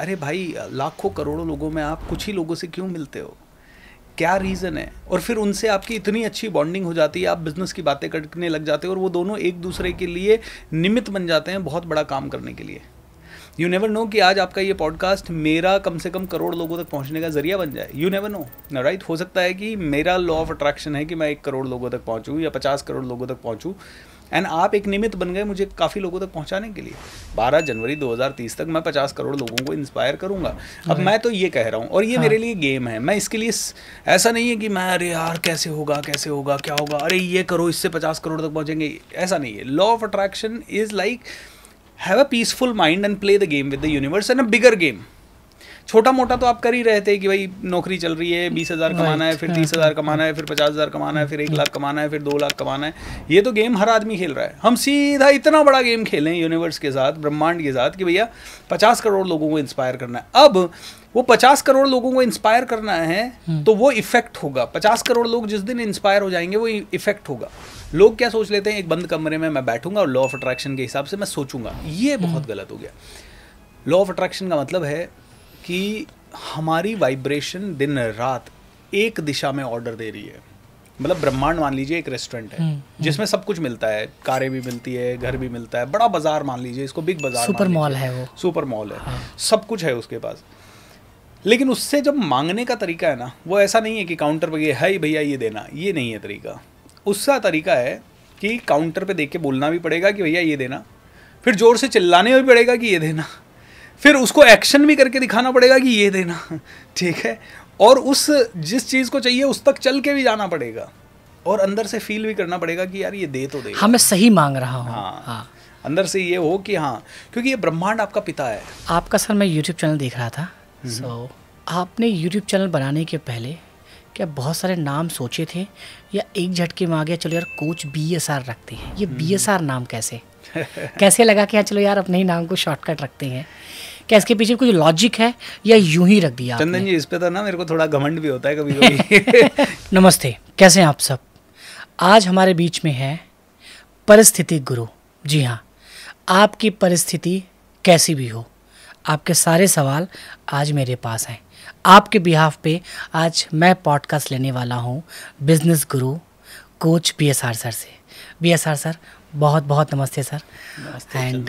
अरे भाई लाखों करोड़ों लोगों में आप कुछ ही लोगों से क्यों मिलते हो क्या रीज़न है और फिर उनसे आपकी इतनी अच्छी बॉन्डिंग हो जाती है आप बिजनेस की बातें करने लग जाते हो और वो दोनों एक दूसरे के लिए निमित्त बन जाते हैं बहुत बड़ा काम करने के लिए यू नेवर नो कि आज आपका ये पॉडकास्ट मेरा कम से कम करोड़ लोगों तक पहुंचने का जरिया बन जाए यू नेवर नो राइट हो सकता है कि मेरा लॉ ऑफ अट्रैक्शन है कि मैं एक करोड़ लोगों तक पहुँचूँ या पचास करोड़ लोगों तक पहुंचूँ एंड आप एक निमित्त बन गए मुझे काफ़ी लोगों तक पहुंचाने के लिए 12 जनवरी 2030 तक मैं 50 करोड़ लोगों को इंस्पायर करूंगा अब मैं तो ये कह रहा हूँ और ये हाँ। मेरे लिए गेम है मैं इसके लिए ऐसा नहीं है कि मैं अरे यार कैसे होगा कैसे होगा क्या होगा अरे ये करो इससे पचास करोड़ तक पहुँचेंगे ऐसा नहीं है law of attraction is like have a peaceful mind and play the game with the universe and a bigger game छोटा मोटा तो आप कर ही रहे थे कि भाई नौकरी चल रही है बीस हज़ार कमाना है फिर तीस हज़ार कमाना है फिर पचास हज़ार कमाना है फिर एक लाख कमाना है फिर दो लाख कमाना है ये तो गेम हर आदमी खेल रहा है हम सीधा इतना बड़ा गेम खेलें यूनिवर्स के साथ ब्रह्मांड के साथ कि भैया पचास करोड़ लोगों को इंस्पायर करना है अब वो पचास करोड़ लोगों को इंस्पायर करना है हम्म। तो वो इफेक्ट होगा पचास करोड़ लोग जिस दिन इंस्पायर हो जाएंगे वो इफेक्ट होगा लोग क्या सोच लेते हैं एक बंद कमरे में मैं बैठूंगा और लॉ ऑफ अट्रैक्शन के हिसाब से मैं सोचूंगा ये हम्म। बहुत गलत हो गया लॉ ऑफ अट्रैक्शन का मतलब है कि हमारी वाइब्रेशन दिन रात एक दिशा में ऑर्डर दे रही है मतलब ब्रह्मांड मान लीजिए एक रेस्टोरेंट है हम्म, हम्म। जिसमें सब कुछ मिलता है कारें भी मिलती है घर भी मिलता है बड़ा बाजार मान लीजिए इसको बिग बाजार सुपर मॉल है वो सुपर मॉल है हाँ। सब कुछ है उसके पास लेकिन उससे जब मांगने का तरीका है ना वो ऐसा नहीं है कि काउंटर पर ये है भैया ये देना ये नहीं है तरीका उसका तरीका है कि काउंटर पे देख के बोलना भी पड़ेगा कि भैया ये देना फिर जोर से चिल्लाने भी पड़ेगा कि ये देना फिर उसको एक्शन भी करके दिखाना पड़ेगा कि ये देना ठीक है और उस जिस चीज़ को चाहिए उस तक चल के भी जाना पड़ेगा और अंदर से फील भी करना पड़ेगा कि यार ये दे तो दे हाँ मैं सही मांग रहा हूँ हाँ, हाँ अंदर से ये हो कि हाँ क्योंकि ये ब्रह्मांड आपका पिता है आपका सर मैं यूट्यूब चैनल देख रहा था सो हम्म। so, आपने यूट्यूब चैनल बनाने के पहले क्या बहुत सारे नाम सोचे थे या एक झटके में आ गया चलो यार कोच बी एस आर रखते हैं ये बी एस आर नाम कैसे कैसे लगा कि यार हाँ, चलो यार अपने ही नाम को शॉर्टकट रखते हैं क्या इसके पीछे कुछ लॉजिक है या यूं ही रख दिया चंदन जी इस पे तो ना मेरे को थोड़ा घमंड भी होता है कभी कभी नमस्ते कैसे हैं आप सब आज हमारे बीच में है परिस्थिति गुरु जी हाँ आपकी परिस्थिति कैसी भी हो आपके सारे सवाल आज मेरे पास हैं आपके बिहाफ पे आज मैं पॉडकास्ट लेने वाला हूँ business guru coach B S R sir से बी एस आर सर बहुत बहुत नमस्ते sir and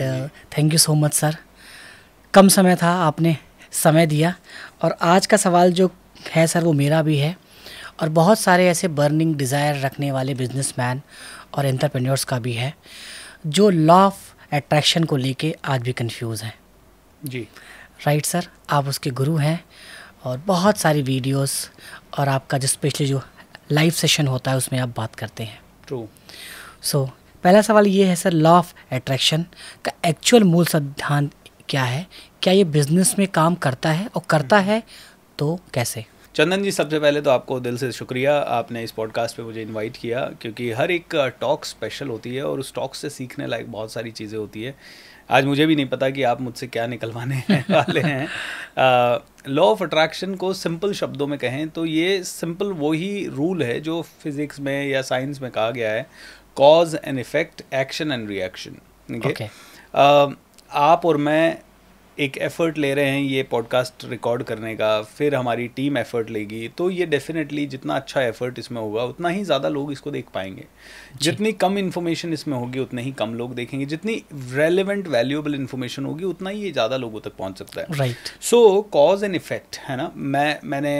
thank you so much sir कम समय था आपने समय दिया और आज का सवाल जो है सर वो मेरा भी है और बहुत सारे ऐसे बर्निंग डिज़ायर रखने वाले बिजनेसमैन और एंटरप्रेन्योर्स का भी है जो लॉ ऑफ एट्रैक्शन को लेके आज भी कंफ्यूज हैं जी राइट सर आप उसके गुरु हैं और बहुत सारी वीडियोस और आपका जो स्पेशली जो लाइव सेशन होता है उसमें आप बात करते हैं ट्रू सो so, पहला सवाल ये है सर लॉ ऑफ एट्रैक्शन का एक्चुअल मूल सिद्धांत क्या है क्या ये बिजनेस में काम करता है और करता है तो कैसे चंदन जी सबसे पहले तो आपको दिल से शुक्रिया आपने इस पॉडकास्ट पे मुझे इनवाइट किया क्योंकि हर एक टॉक स्पेशल होती है और उस टॉक से सीखने लायक बहुत सारी चीज़ें होती है आज मुझे भी नहीं पता कि आप मुझसे क्या निकलवाने वाले हैं लॉ ऑफ अट्रैक्शन को सिंपल शब्दों में कहें तो ये सिंपल वही रूल है जो फिज़िक्स में या साइंस में कहा गया है cause and effect action and reaction आप और मैं एक एफ़र्ट ले रहे हैं ये पॉडकास्ट रिकॉर्ड करने का फिर हमारी टीम एफ़र्ट लेगी तो ये डेफिनेटली जितना अच्छा एफ़र्ट इसमें होगा उतना ही ज़्यादा लोग इसको देख पाएंगे जितनी कम इन्फॉर्मेशन इसमें होगी उतने ही कम लोग देखेंगे जितनी रेलिवेंट वैल्यूएबल इन्फॉर्मेशन होगी उतना ही ये ज़्यादा लोगों तक पहुँच सकता है right so cause and effect है ना मैं मैंने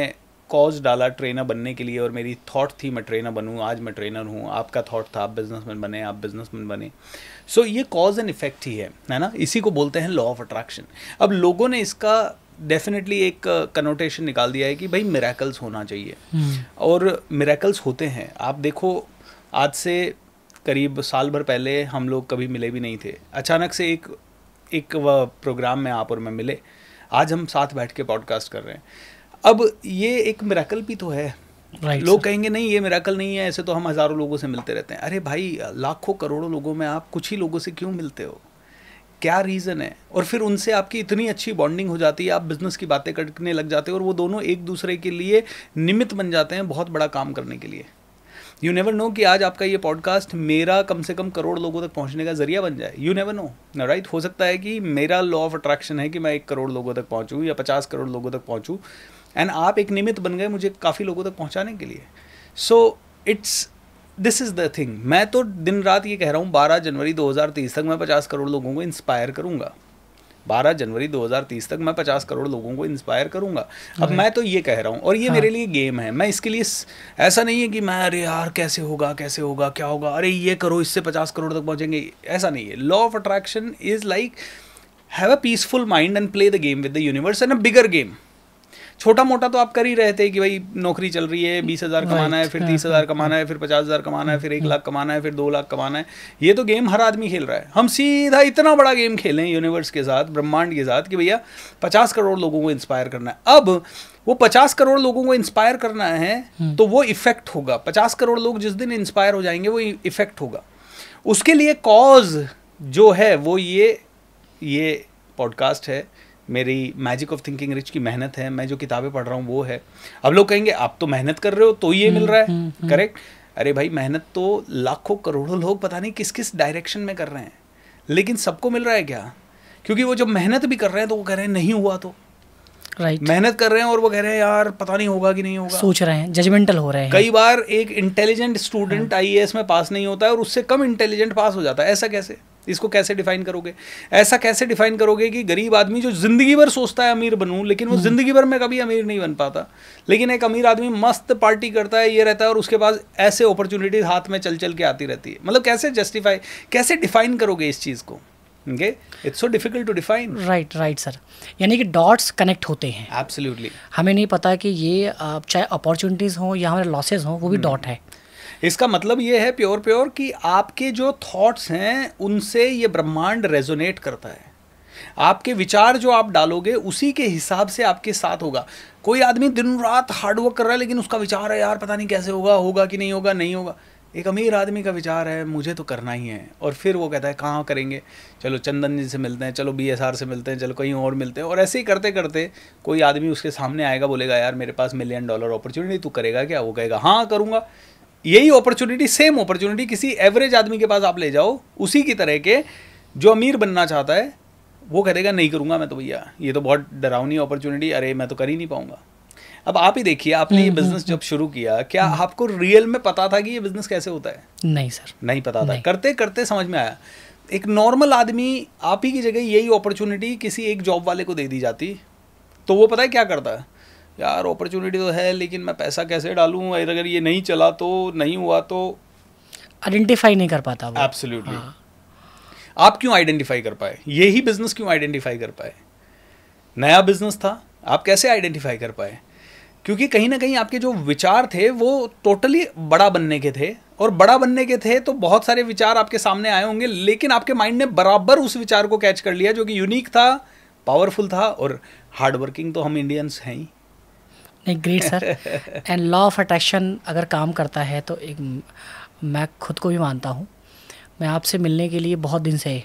कॉज डाला ट्रेनर बनने के लिए और मेरी थॉट थी मैं ट्रेनर बनूँ आज मैं ट्रेनर हूँ आपका थॉट था आप बिजनेसमैन बने आप बिजनेसमैन बने सो so, ये कॉज एंड इफेक्ट ही है है ना इसी को बोलते हैं लॉ ऑफ अट्रैक्शन अब लोगों ने इसका डेफिनेटली एक कनोटेशन uh, निकाल दिया है कि भाई मेराकल्स होना चाहिए हम्म। और मेराकल्स होते हैं आप देखो आज से करीब साल भर पहले हम लोग कभी मिले भी नहीं थे अचानक से एक एक प्रोग्राम में आप और मैं मिले आज हम साथ बैठ के पॉडकास्ट कर रहे हैं अब ये एक मिराकल भी तो है Right, लोग कहेंगे नहीं ये मेराकल नहीं है ऐसे तो हम हज़ारों लोगों से मिलते रहते हैं अरे भाई लाखों करोड़ों लोगों में आप कुछ ही लोगों से क्यों मिलते हो क्या रीज़न है और फिर उनसे आपकी इतनी अच्छी बॉन्डिंग हो जाती है आप बिज़नेस की बातें करने लग जाते हो और वो दोनों एक दूसरे के लिए निमित्त बन जाते हैं बहुत बड़ा काम करने के लिए यू नेवर नो कि आज आपका ये पॉडकास्ट मेरा कम से कम करोड़ लोगों तक पहुंचने का जरिया बन जाए यू नेवर नो राइट हो सकता है कि मेरा लॉ ऑफ अट्रैक्शन है कि मैं एक करोड़ लोगों तक पहुँचूँ या पचास करोड़ लोगों तक पहुंचूँ एंड आप एक निमित्त बन गए मुझे काफ़ी लोगों तक पहुँचाने के लिए so it's this is the thing मैं तो दिन रात ये कह रहा हूँ 12 जनवरी 2030 तक मैं 50 करोड़ लोगों को इंस्पायर करूँगा 12 जनवरी 2030 तक मैं 50 करोड़ लोगों को इंस्पायर करूंगा अब मैं तो ये कह रहा हूँ और ये हाँ। मेरे लिए गेम है मैं इसके लिए ऐसा नहीं है कि मैं अरे यार कैसे होगा कैसे होगा क्या होगा अरे ये करो इससे 50 करोड़ तक पहुँचेंगे ऐसा नहीं है law of attraction is like have a peaceful mind and play the game with the universe and a bigger game छोटा मोटा तो आप कर ही रहे थे कि भाई नौकरी चल रही है बीस हज़ार कमाना है फिर तीस हज़ार कमाना है फिर पचास हज़ार कमाना है फिर एक hmm. लाख कमाना है फिर दो लाख कमाना है ये तो गेम हर आदमी खेल रहा है हम सीधा इतना बड़ा गेम खेलें यूनिवर्स के साथ ब्रह्मांड के साथ कि भैया पचास करोड़ लोगों को इंस्पायर करना है अब वो पचास करोड़ लोगों को इंस्पायर करना है hmm. तो वो इफेक्ट होगा पचास करोड़ लोग जिस दिन इंस्पायर हो जाएंगे वो इफेक्ट होगा उसके लिए कॉज जो है वो ये ये पॉडकास्ट है मेरी मैजिक ऑफ थिंकिंग रिच की मेहनत है मैं जो किताबें पढ़ रहा हूँ वो है अब लोग कहेंगे आप तो मेहनत कर रहे हो तो ये मिल रहा है करेक्ट हम्म, हम्म, अरे भाई मेहनत तो लाखों करोड़ों लोग पता नहीं किस किस डायरेक्शन में कर रहे हैं लेकिन सबको मिल रहा है क्या क्योंकि वो जब मेहनत भी कर रहे हैं तो वो कह रहे हैं नहीं हुआ तो राइट right. मेहनत कर रहे हैं और वो कह रहे हैं यार पता नहीं होगा कि नहीं होगा सोच रहे हैं जजमेंटल हो रहे हैं कई बार एक इंटेलिजेंट स्टूडेंट हाँ। आई में पास नहीं होता है और उससे कम इंटेलिजेंट पास हो जाता है ऐसा कैसे इसको कैसे डिफाइन करोगे ऐसा कैसे डिफाइन करोगे कि गरीब आदमी जो जिंदगी भर सोचता है अमीर बनूं लेकिन वो हाँ। जिंदगी भर में कभी अमीर नहीं बन पाता लेकिन एक अमीर आदमी मस्त पार्टी करता है ये रहता है और उसके पास ऐसे अपॉर्चुनिटीज हाथ में चल चल के आती रहती है मतलब कैसे जस्टिफाई कैसे डिफाइन करोगे इस चीज़ को okay it's so difficult to define right right sir यानी कि डॉट्स कनेक्ट होते हैं एब्सोल्युटली हमें नहीं पता कि ये चाहे अपॉर्चुनिटीज हों या हमारे losses हों वो भी hmm. है इसका मतलब ये है प्योर प्योर कि आपके जो थॉट्स हैं उनसे ये ब्रह्मांड रेजोनेट करता है आपके विचार जो आप डालोगे उसी के हिसाब से आपके साथ होगा कोई आदमी दिन रात हार्डवर्क कर रहा है लेकिन उसका विचार है यार पता नहीं कैसे होगा होगा कि नहीं होगा नहीं होगा एक अमीर आदमी का विचार है मुझे तो करना ही है और फिर वो कहता है कहाँ करेंगे चलो चंदन जी से मिलते हैं चलो बी से मिलते हैं चलो कहीं और मिलते हैं और ऐसे ही करते करते कोई आदमी उसके सामने आएगा बोलेगा यार मेरे पास मिलियन डॉलर अपॉर्चुनिटी तू करेगा क्या वो कहेगा हाँ करूँगा यही अपॉर्चुनिटी सेम अपॉर्चुनिटी किसी एवरेज आदमी के पास आप ले जाओ उसी की तरह के जो अमीर बनना चाहता है वो कहेगा नहीं करूँगा मैं तो भैया ये तो बहुत डरावनी अपॉर्चुनिटी अरे मैं तो कर ही नहीं पाऊँगा अब आप ही देखिए आपने ये बिजनेस हम्म, हम्म, जब हम्म। शुरू किया क्या आपको रियल में पता था कि ये बिजनेस कैसे होता है नहीं सर नहीं पता था करते करते समझ में आया एक नॉर्मल आदमी आप ही की जगह यही अपॉर्चुनिटी किसी एक जॉब वाले को दे दी जाती तो वो पता है क्या करता है यार अपॉर्चुनिटी तो है लेकिन मैं पैसा कैसे डालूँ अगर ये नहीं चला तो नहीं हुआ तो आइडेंटिफाई नहीं कर पाता वो एब्सोल्युटली हाँ। आप क्यों आइडेंटिफाई कर पाए यही बिजनेस क्यों आइडेंटिफाई कर पाए नया बिजनेस था आप कैसे आइडेंटिफाई कर पाए क्योंकि कहीं ना कहीं आपके जो विचार थे वो टोटली बड़ा बनने के थे और बड़ा बनने के थे तो बहुत सारे विचार आपके सामने आए होंगे लेकिन आपके माइंड ने बराबर उस विचार को कैच कर लिया जो कि यूनिक था पावरफुल था और हार्ड वर्किंग तो हम इंडियंस हैं ही नहीं great sir and law of attraction अगर काम करता है तो एक मैं खुद को भी मानता हूँ मैं आपसे मिलने के लिए बहुत दिन से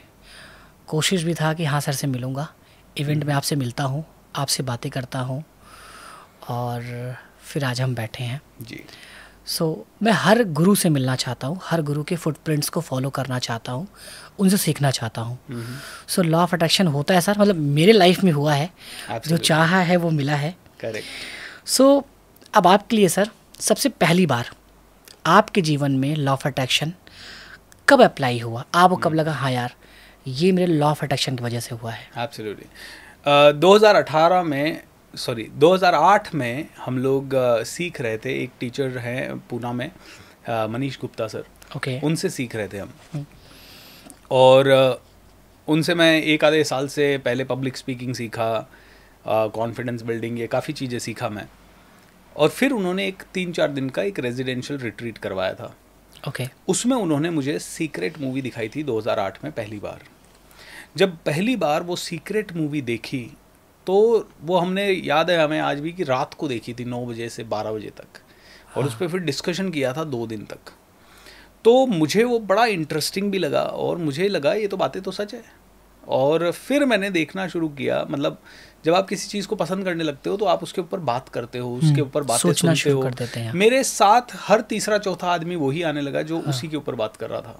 कोशिश भी था कि हाँ सर से मिलूँगा इवेंट हम्म। में आपसे मिलता हूँ आपसे बातें करता हूँ और फिर आज हम बैठे हैं जी सो so, मैं हर गुरु से मिलना चाहता हूँ हर गुरु के फुटप्रिंट्स को फॉलो करना चाहता हूँ उनसे सीखना चाहता हूँ सो लॉ ऑफ अट्रैक्शन होता है सर मतलब मेरे लाइफ में हुआ है Absolutely. जो चाहा है वो मिला है करेक्ट सो so, अब आपके लिए सर सबसे पहली बार आपके जीवन में लॉ ऑफ अट्रैक्शन कब अप्लाई हुआ आपको कब हम्म। लगा हाँ यार ये मेरे लॉ ऑफ अट्रैक्शन की वजह से हुआ है दो हजार अठारह में सॉरी 2008 में हम लोग सीख रहे थे एक टीचर हैं पूना में Manish Gupta sir okay okay. उनसे सीख रहे थे हम हम्म। और उनसे मैं एक आधे साल से पहले पब्लिक स्पीकिंग सीखा कॉन्फिडेंस बिल्डिंग ये काफ़ी चीज़ें सीखा मैं और फिर उन्होंने एक तीन चार दिन का एक रेजिडेंशियल रिट्रीट करवाया था ओके okay. उसमें उन्होंने मुझे सीक्रेट मूवी दिखाई थी 2008 में पहली बार जब पहली बार वो सीक्रेट मूवी देखी तो वो हमने याद है हमें आज भी कि रात को देखी थी नौ बजे से बारह बजे तक और उस पर हाँ। फिर डिस्कशन किया था दो दिन तक तो मुझे वो बड़ा इंटरेस्टिंग भी लगा और मुझे लगा ये तो बातें तो सच है और फिर मैंने देखना शुरू किया मतलब जब आप किसी चीज़ को पसंद करने लगते हो तो आप उसके ऊपर बात करते हो उसके हम्म, ऊपर बात सुनते हो मेरे साथ हर तीसरा चौथा आदमी वही आने लगा जो हाँ। उसी के ऊपर बात कर रहा था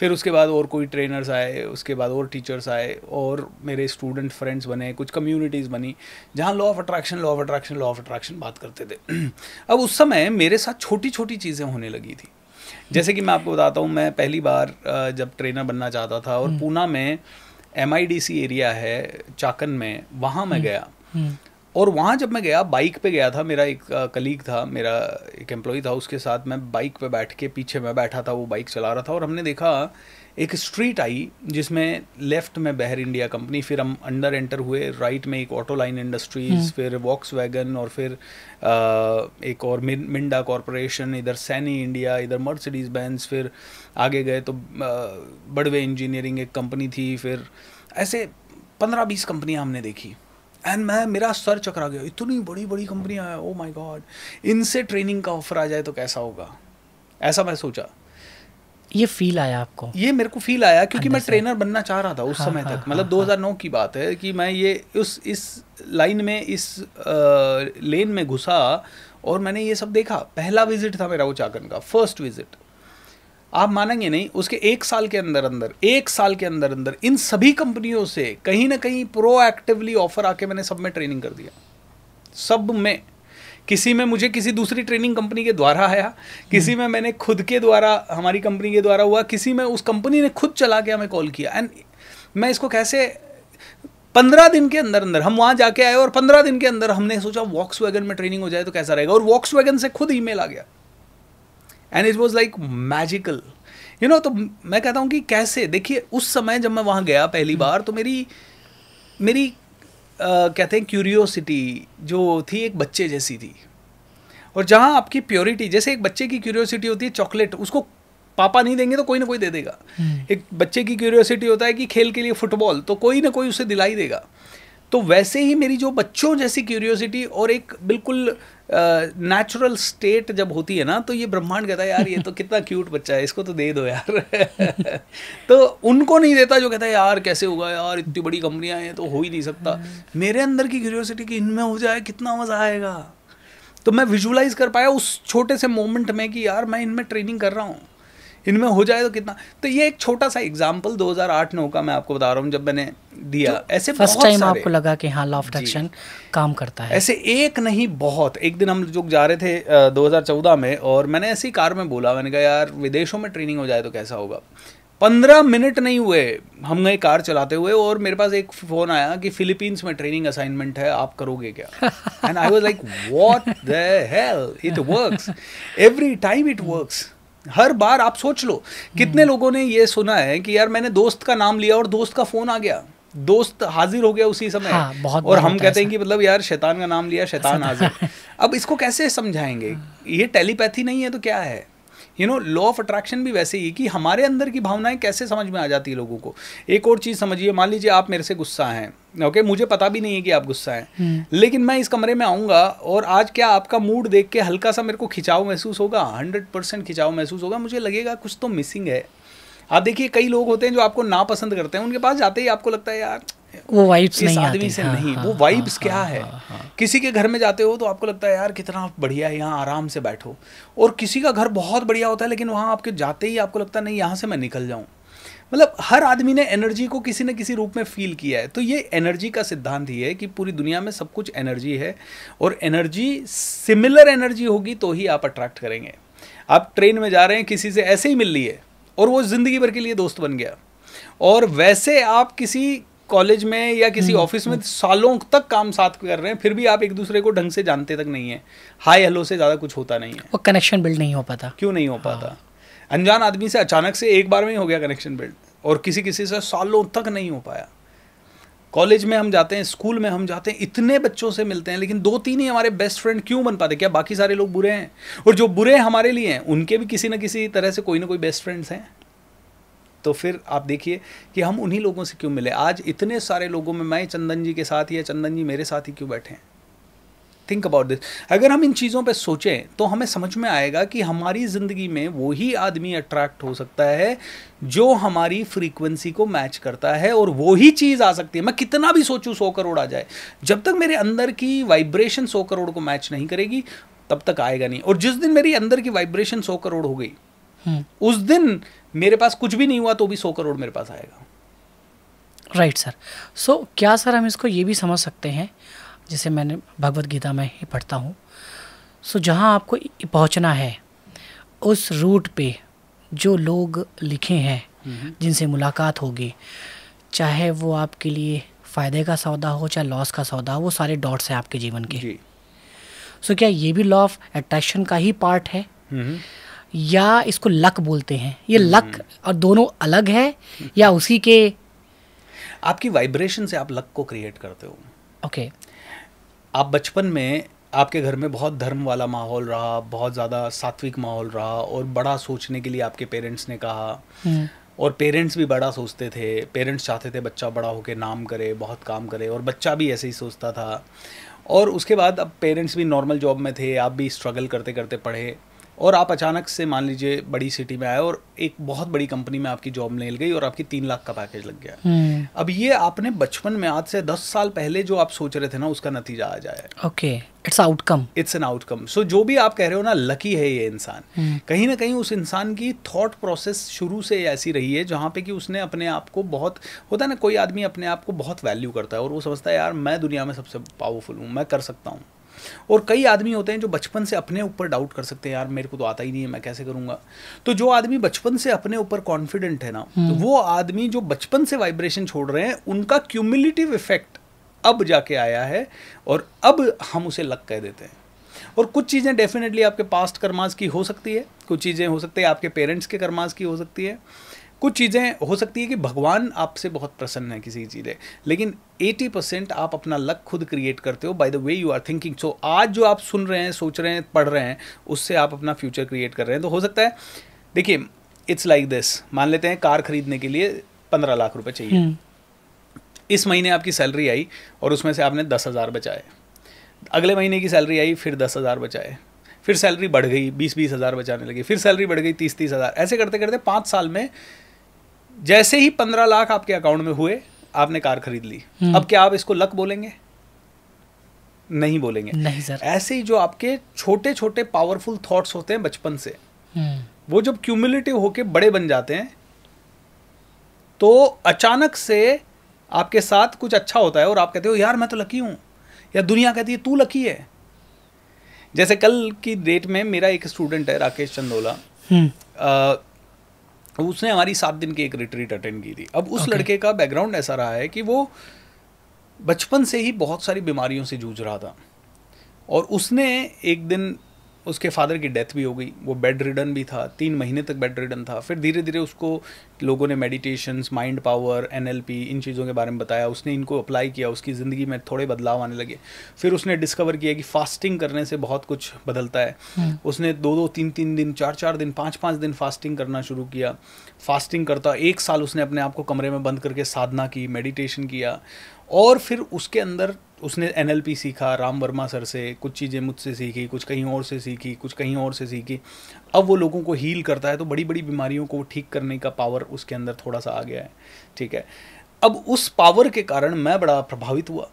फिर उसके बाद और कोई ट्रेनर्स आए उसके बाद और टीचर्स आए और मेरे स्टूडेंट फ्रेंड्स बने कुछ कम्युनिटीज़ बनी जहाँ law of attraction law of attraction law of attraction बात करते थे अब उस समय मेरे साथ छोटी छोटी चीज़ें होने लगी थी जैसे कि मैं आपको बताता हूँ मैं पहली बार जब ट्रेनर बनना चाहता था और हम्म। पूना में एम एरिया है चाकन में वहाँ मैं हम्म। गया हम्म। और वहाँ जब मैं गया बाइक पे गया था मेरा एक कलीग था मेरा एक एम्प्लॉय था उसके साथ मैं बाइक पे बैठ के पीछे मैं बैठा था वो बाइक चला रहा था और हमने देखा एक स्ट्रीट आई जिसमें लेफ्ट में बहर इंडिया कंपनी फिर हम अंडर एंटर हुए राइट में एक ऑटो लाइन इंडस्ट्रीज फिर वॉक्स वैगन और फिर आ, एक और मिंडा कॉरपोरेशन इधर सैनी इंडिया इधर मर्सिडीज बैंस फिर आगे गए तो बड़वे इंजीनियरिंग एक कंपनी थी फिर ऐसे पंद्रह बीस कंपनियाँ हमने देखी एंड मैं मेरा सर चकरा गया इतनी बड़ी बड़ी कंपनियां हैं ओ माई गॉड इनसे ट्रेनिंग का ऑफर आ जाए तो कैसा होगा ऐसा मैं सोचा ये फील आया आपको ये मेरे को फील आया क्योंकि मैं ट्रेनर बनना चाह रहा था उस हाँ, समय हाँ, तक हाँ, मतलब हाँ, 2009 की बात है कि मैं ये उस इस लाइन में इस आ, लेन में घुसा और मैंने ये सब देखा पहला विजिट था मेरा उचाकन का फर्स्ट विजिट आप मानेंगे नहीं उसके एक साल के अंदर अंदर एक साल के अंदर अंदर इन सभी कंपनियों से कहीं ना कहीं प्रोएक्टिवली ऑफर आके मैंने सब में ट्रेनिंग कर दिया सब में किसी में मुझे किसी दूसरी ट्रेनिंग कंपनी के द्वारा आया किसी में मैंने खुद के द्वारा हमारी कंपनी के द्वारा हुआ किसी में उस कंपनी ने खुद चला के हमें कॉल किया एंड मैं इसको कैसे पंद्रह दिन के अंदर अंदर हम वहाँ जाके आए और पंद्रह दिन के अंदर हमने सोचा वॉक्स में ट्रेनिंग हो जाए तो कैसा रहेगा और वॉक्स से खुद ईमेल आ गया and it was like magical you know तो मैं कहता हूँ कि कैसे देखिए उस समय जब मैं वहाँ गया पहली हम्म। बार तो मेरी मेरी Uh, कहते हैं क्यूरियोसिटी जो थी एक बच्चे जैसी थी और जहाँ आपकी प्योरिटी जैसे एक बच्चे की क्यूरियोसिटी होती है चॉकलेट उसको पापा नहीं देंगे तो कोई ना कोई दे देगा हम्म। एक बच्चे की क्यूरियोसिटी होता है कि खेल के लिए फुटबॉल तो कोई ना कोई उसे दिलाई देगा तो वैसे ही मेरी जो बच्चों जैसी क्यूरियोसिटी और एक बिल्कुल नेचुरल स्टेट जब होती है ना तो ये ब्रह्मांड कहता है यार ये तो कितना क्यूट बच्चा है इसको तो दे दो यार तो उनको नहीं देता जो कहता है यार कैसे होगा यार इतनी बड़ी कंपनियां हैं तो हो ही नहीं सकता हम्म। मेरे अंदर की क्यूरियोसिटी कि इनमें हो जाए कितना मज़ा आएगा तो मैं विजुलाइज कर पाया उस छोटे से मोमेंट में कि यार मैं इनमें ट्रेनिंग कर रहा हूँ इनमें हो जाए तो कितना तो ये एक छोटा सा एग्जाम्पल 2008-9 का मैं आपको बता रहा हूँ जब मैंने दिया तो ऐसे फर्स्ट टाइम आपको लगा कि हाँ लॉ ऑफ अट्रैक्शन काम करता है ऐसे एक नहीं बहुत एक दिन हम जो जा रहे थे 2014 में और मैंने ऐसी कार में बोला मैंने कहा यार विदेशों में ट्रेनिंग हो जाए तो कैसा होगा पंद्रह मिनट नहीं हुए हम गए कार चलाते हुए और मेरे पास एक फ़ोन आया कि फिलीपींस में ट्रेनिंग असाइनमेंट है आप करोगे क्या and I was like what the hell it works every time it works हर बार आप सोच लो कितने हम्म। लोगों ने ये सुना है कि यार मैंने दोस्त का नाम लिया और दोस्त का फोन आ गया दोस्त हाजिर हो गया उसी समय हाँ, बहुत और हम कहते हैं कि मतलब यार शैतान का नाम लिया शैतान हाजिर अब इसको कैसे समझाएंगे ये टेलीपैथी नहीं है तो क्या है you know law of attraction भी वैसे ही कि हमारे अंदर की भावनाएं कैसे समझ में आ जाती है लोगों को एक और चीज़ समझिए मान लीजिए आप मेरे से गुस्सा हैं ओके okay, मुझे पता भी नहीं है कि आप गुस्सा हैं हम्म। लेकिन मैं इस कमरे में आऊंगा और आज क्या आपका मूड देख के हल्का सा मेरे को खिंचाव महसूस होगा हंड्रेड परसेंट खिंचाव महसूस होगा मुझे लगेगा कुछ तो मिसिंग है आप देखिए कई लोग होते हैं जो आपको नापसंद करते हैं उनके पास जाते ही आपको लगता है यार वो वाइब्स नहीं आदमी से हाँ, नहीं हाँ, वो वाइब्स हाँ, क्या हाँ, है हाँ, हाँ, किसी के घर में जाते हो तो आपको लगता है यार कितना बढ़िया है यहाँ आराम से बैठो और किसी का घर बहुत बढ़िया होता है लेकिन वहाँ आपके जाते ही आपको लगता है नहीं यहाँ से मैं निकल जाऊँ मतलब हर आदमी ने एनर्जी को किसी न किसी रूप में फील किया है तो ये एनर्जी का सिद्धांत ही है कि पूरी दुनिया में सब कुछ एनर्जी है और एनर्जी सिमिलर एनर्जी होगी तो ही आप अट्रैक्ट करेंगे आप ट्रेन में जा रहे हैं किसी से ऐसे ही मिल लिए और वो ज़िंदगी भर के लिए दोस्त बन गया और वैसे आप किसी कॉलेज में या किसी हम्म, ऑफिस में हम्म। सालों तक काम साथ कर रहे हैं फिर भी आप एक दूसरे को ढंग से जानते तक नहीं है हाई हेलो से ज़्यादा कुछ होता नहीं है वो कनेक्शन बिल्ड नहीं हो पाता क्यों नहीं हो पाता हाँ। अनजान आदमी से अचानक से एक बार में ही हो गया कनेक्शन बिल्ड और किसी किसी से सालों तक नहीं हो पाया कॉलेज में हम जाते हैं स्कूल में हम जाते हैं इतने बच्चों से मिलते हैं लेकिन दो तीन ही हमारे बेस्ट फ्रेंड क्यों बन पाते क्या बाकी सारे लोग बुरे हैं और जो बुरे हमारे लिए हैं उनके भी किसी न किसी तरह से कोई ना कोई बेस्ट फ्रेंड्स हैं तो फिर आप देखिए कि हम उन्हीं लोगों से क्यों मिले आज इतने सारे लोगों में मैं चंदन जी के साथ या चंदन जी मेरे साथ ही क्यों बैठे हैं थिंक अबाउट दिस अगर हम इन चीज़ों पर सोचें तो हमें समझ में आएगा कि हमारी ज़िंदगी में वही आदमी अट्रैक्ट हो सकता है जो हमारी फ्रीक्वेंसी को मैच करता है और वही चीज़ आ सकती है मैं कितना भी सोचूँ सौ करोड़ आ जाए जब तक मेरे अंदर की वाइब्रेशन सौ करोड़ को मैच नहीं करेगी तब तक आएगा नहीं और जिस दिन मेरी अंदर की वाइब्रेशन सौ करोड़ हो गई हम्म। उस दिन मेरे पास कुछ भी नहीं हुआ तो भी सौ करोड़ मेरे पास आएगा राइट सर सो क्या सर हम इसको ये भी समझ सकते हैं जैसे मैंने भगवत गीता में ही पढ़ता हूँ सो so, जहाँ आपको पहुँचना है उस रूट पे जो लोग लिखे हैं हम्म। जिनसे मुलाकात होगी चाहे वो आपके लिए फ़ायदे का सौदा हो चाहे लॉस का सौदा हो वो सारे डॉट्स हैं आपके जीवन के सो so, क्या ये भी लॉ ऑफ अट्रैक्शन का ही पार्ट है हम्म। या इसको लक बोलते हैं ये हम्म, लक हम्म। और दोनों अलग है या उसी के आपकी वाइब्रेशन से आप लक को क्रिएट करते हो ओके okay. आप बचपन में आपके घर में बहुत धर्म वाला माहौल रहा बहुत ज़्यादा सात्विक माहौल रहा और बड़ा सोचने के लिए आपके पेरेंट्स ने कहा हम्म। और पेरेंट्स भी बड़ा सोचते थे पेरेंट्स चाहते थे बच्चा बड़ा होकर नाम करे बहुत काम करे और बच्चा भी ऐसे ही सोचता था और उसके बाद अब पेरेंट्स भी नॉर्मल जॉब में थे आप भी स्ट्रगल करते करते पढ़े और आप अचानक से मान लीजिए बड़ी सिटी में आए और एक बहुत बड़ी कंपनी में आपकी जॉब मिल गई और आपकी तीन लाख का पैकेज लग गया हम्म। अब ये आपने बचपन में आज से दस साल पहले जो आप सोच रहे थे ना उसका नतीजा आ जाए okay it's outcome it's an outcome so जो भी आप कह रहे हो ना लकी है ये इंसान हम्म। कहीं ना कहीं उस इंसान की थॉट प्रोसेस शुरू से ऐसी रही है जहाँ पे कि उसने अपने आप को बहुत होता है ना कोई आदमी अपने आप को बहुत वैल्यू करता है और वो समझता है यार मैं दुनिया में सबसे पावरफुल हूँ मैं कर सकता हूँ और कई आदमी होते हैं जो बचपन से अपने ऊपर डाउट कर सकते हैं यार मेरे को तो आता ही नहीं है मैं कैसे करूंगा तो जो आदमी बचपन से अपने ऊपर कॉन्फिडेंट है ना तो हम्म। वो आदमी जो बचपन से वाइब्रेशन छोड़ रहे हैं उनका क्यूमिलिटिव इफेक्ट अब जाके आया है और अब हम उसे लक कह देते हैं और कुछ चीज़ें डेफिनेटली आपके पास्ट कर्माज की हो सकती है कुछ चीज़ें हो सकती है आपके पेरेंट्स के कर्माज की हो सकती है कुछ चीज़ें हो सकती है कि भगवान आपसे बहुत प्रसन्न है किसी चीज़ें लेकिन 80 परसेंट आप अपना लक खुद क्रिएट करते हो by the way you are thinking so आज जो आप सुन रहे हैं सोच रहे हैं पढ़ रहे हैं उससे आप अपना फ्यूचर क्रिएट कर रहे हैं तो हो सकता है देखिए इट्स लाइक दिस मान लेते हैं कार खरीदने के लिए पंद्रह लाख रुपये चाहिए हम्म। इस महीने आपकी सैलरी आई और उसमें से आपने दस हज़ार बचाए अगले महीने की सैलरी आई फिर दस हज़ार बचाए फिर सैलरी बढ़ गई बीस बीस हज़ार बचाने लगी फिर सैलरी बढ़ गई तीस तीस हज़ार ऐसे करते करते पाँच साल में जैसे ही पंद्रह लाख आपके अकाउंट में हुए आपने कार खरीद ली हम्म। अब क्या आप इसको लक बोलेंगे नहीं बोलेंगे नहीं सर ऐसे ही जो आपके छोटे छोटे पावरफुल थॉट्स होते हैं बचपन से हम्म। वो जब क्यूमुलेटिव होके बड़े बन जाते हैं तो अचानक से आपके साथ कुछ अच्छा होता है और आप कहते हो यार मैं तो लकी हूँ या दुनिया कहती है तू लकी है जैसे कल की डेट में मेरा एक स्टूडेंट है राकेश चंदोला हम्म। उसने हमारी सात दिन की एक रिट्रीट अटेंड की थी अब उस okay. लड़के का बैकग्राउंड ऐसा रहा है कि वो बचपन से ही बहुत सारी बीमारियों से जूझ रहा था और उसने एक दिन उसके फादर की डेथ भी हो गई वो बेड रिडन भी था तीन महीने तक बेड रिडन था फिर धीरे धीरे उसको लोगों ने मेडिटेशंस माइंड पावर एन इन चीज़ों के बारे में बताया उसने इनको अप्लाई किया उसकी ज़िंदगी में थोड़े बदलाव आने लगे फिर उसने डिस्कवर किया कि फास्टिंग करने से बहुत कुछ बदलता है हम्म। उसने दो दो तीन तीन दिन चार चार दिन पाँच पाँच दिन फास्टिंग करना शुरू किया फास्टिंग करता एक साल उसने अपने आप को कमरे में बंद करके साधना की मेडिटेशन किया और फिर उसके अंदर उसने एन सीखा राम वर्मा सर से कुछ चीज़ें मुझसे सीखी कुछ कहीं और से सीखी कुछ कहीं और से सीखी अब वो लोगों को हील करता है तो बड़ी बड़ी बीमारियों को ठीक करने का पावर उसके अंदर थोड़ा सा आ गया है ठीक है अब उस पावर के कारण मैं बड़ा प्रभावित हुआ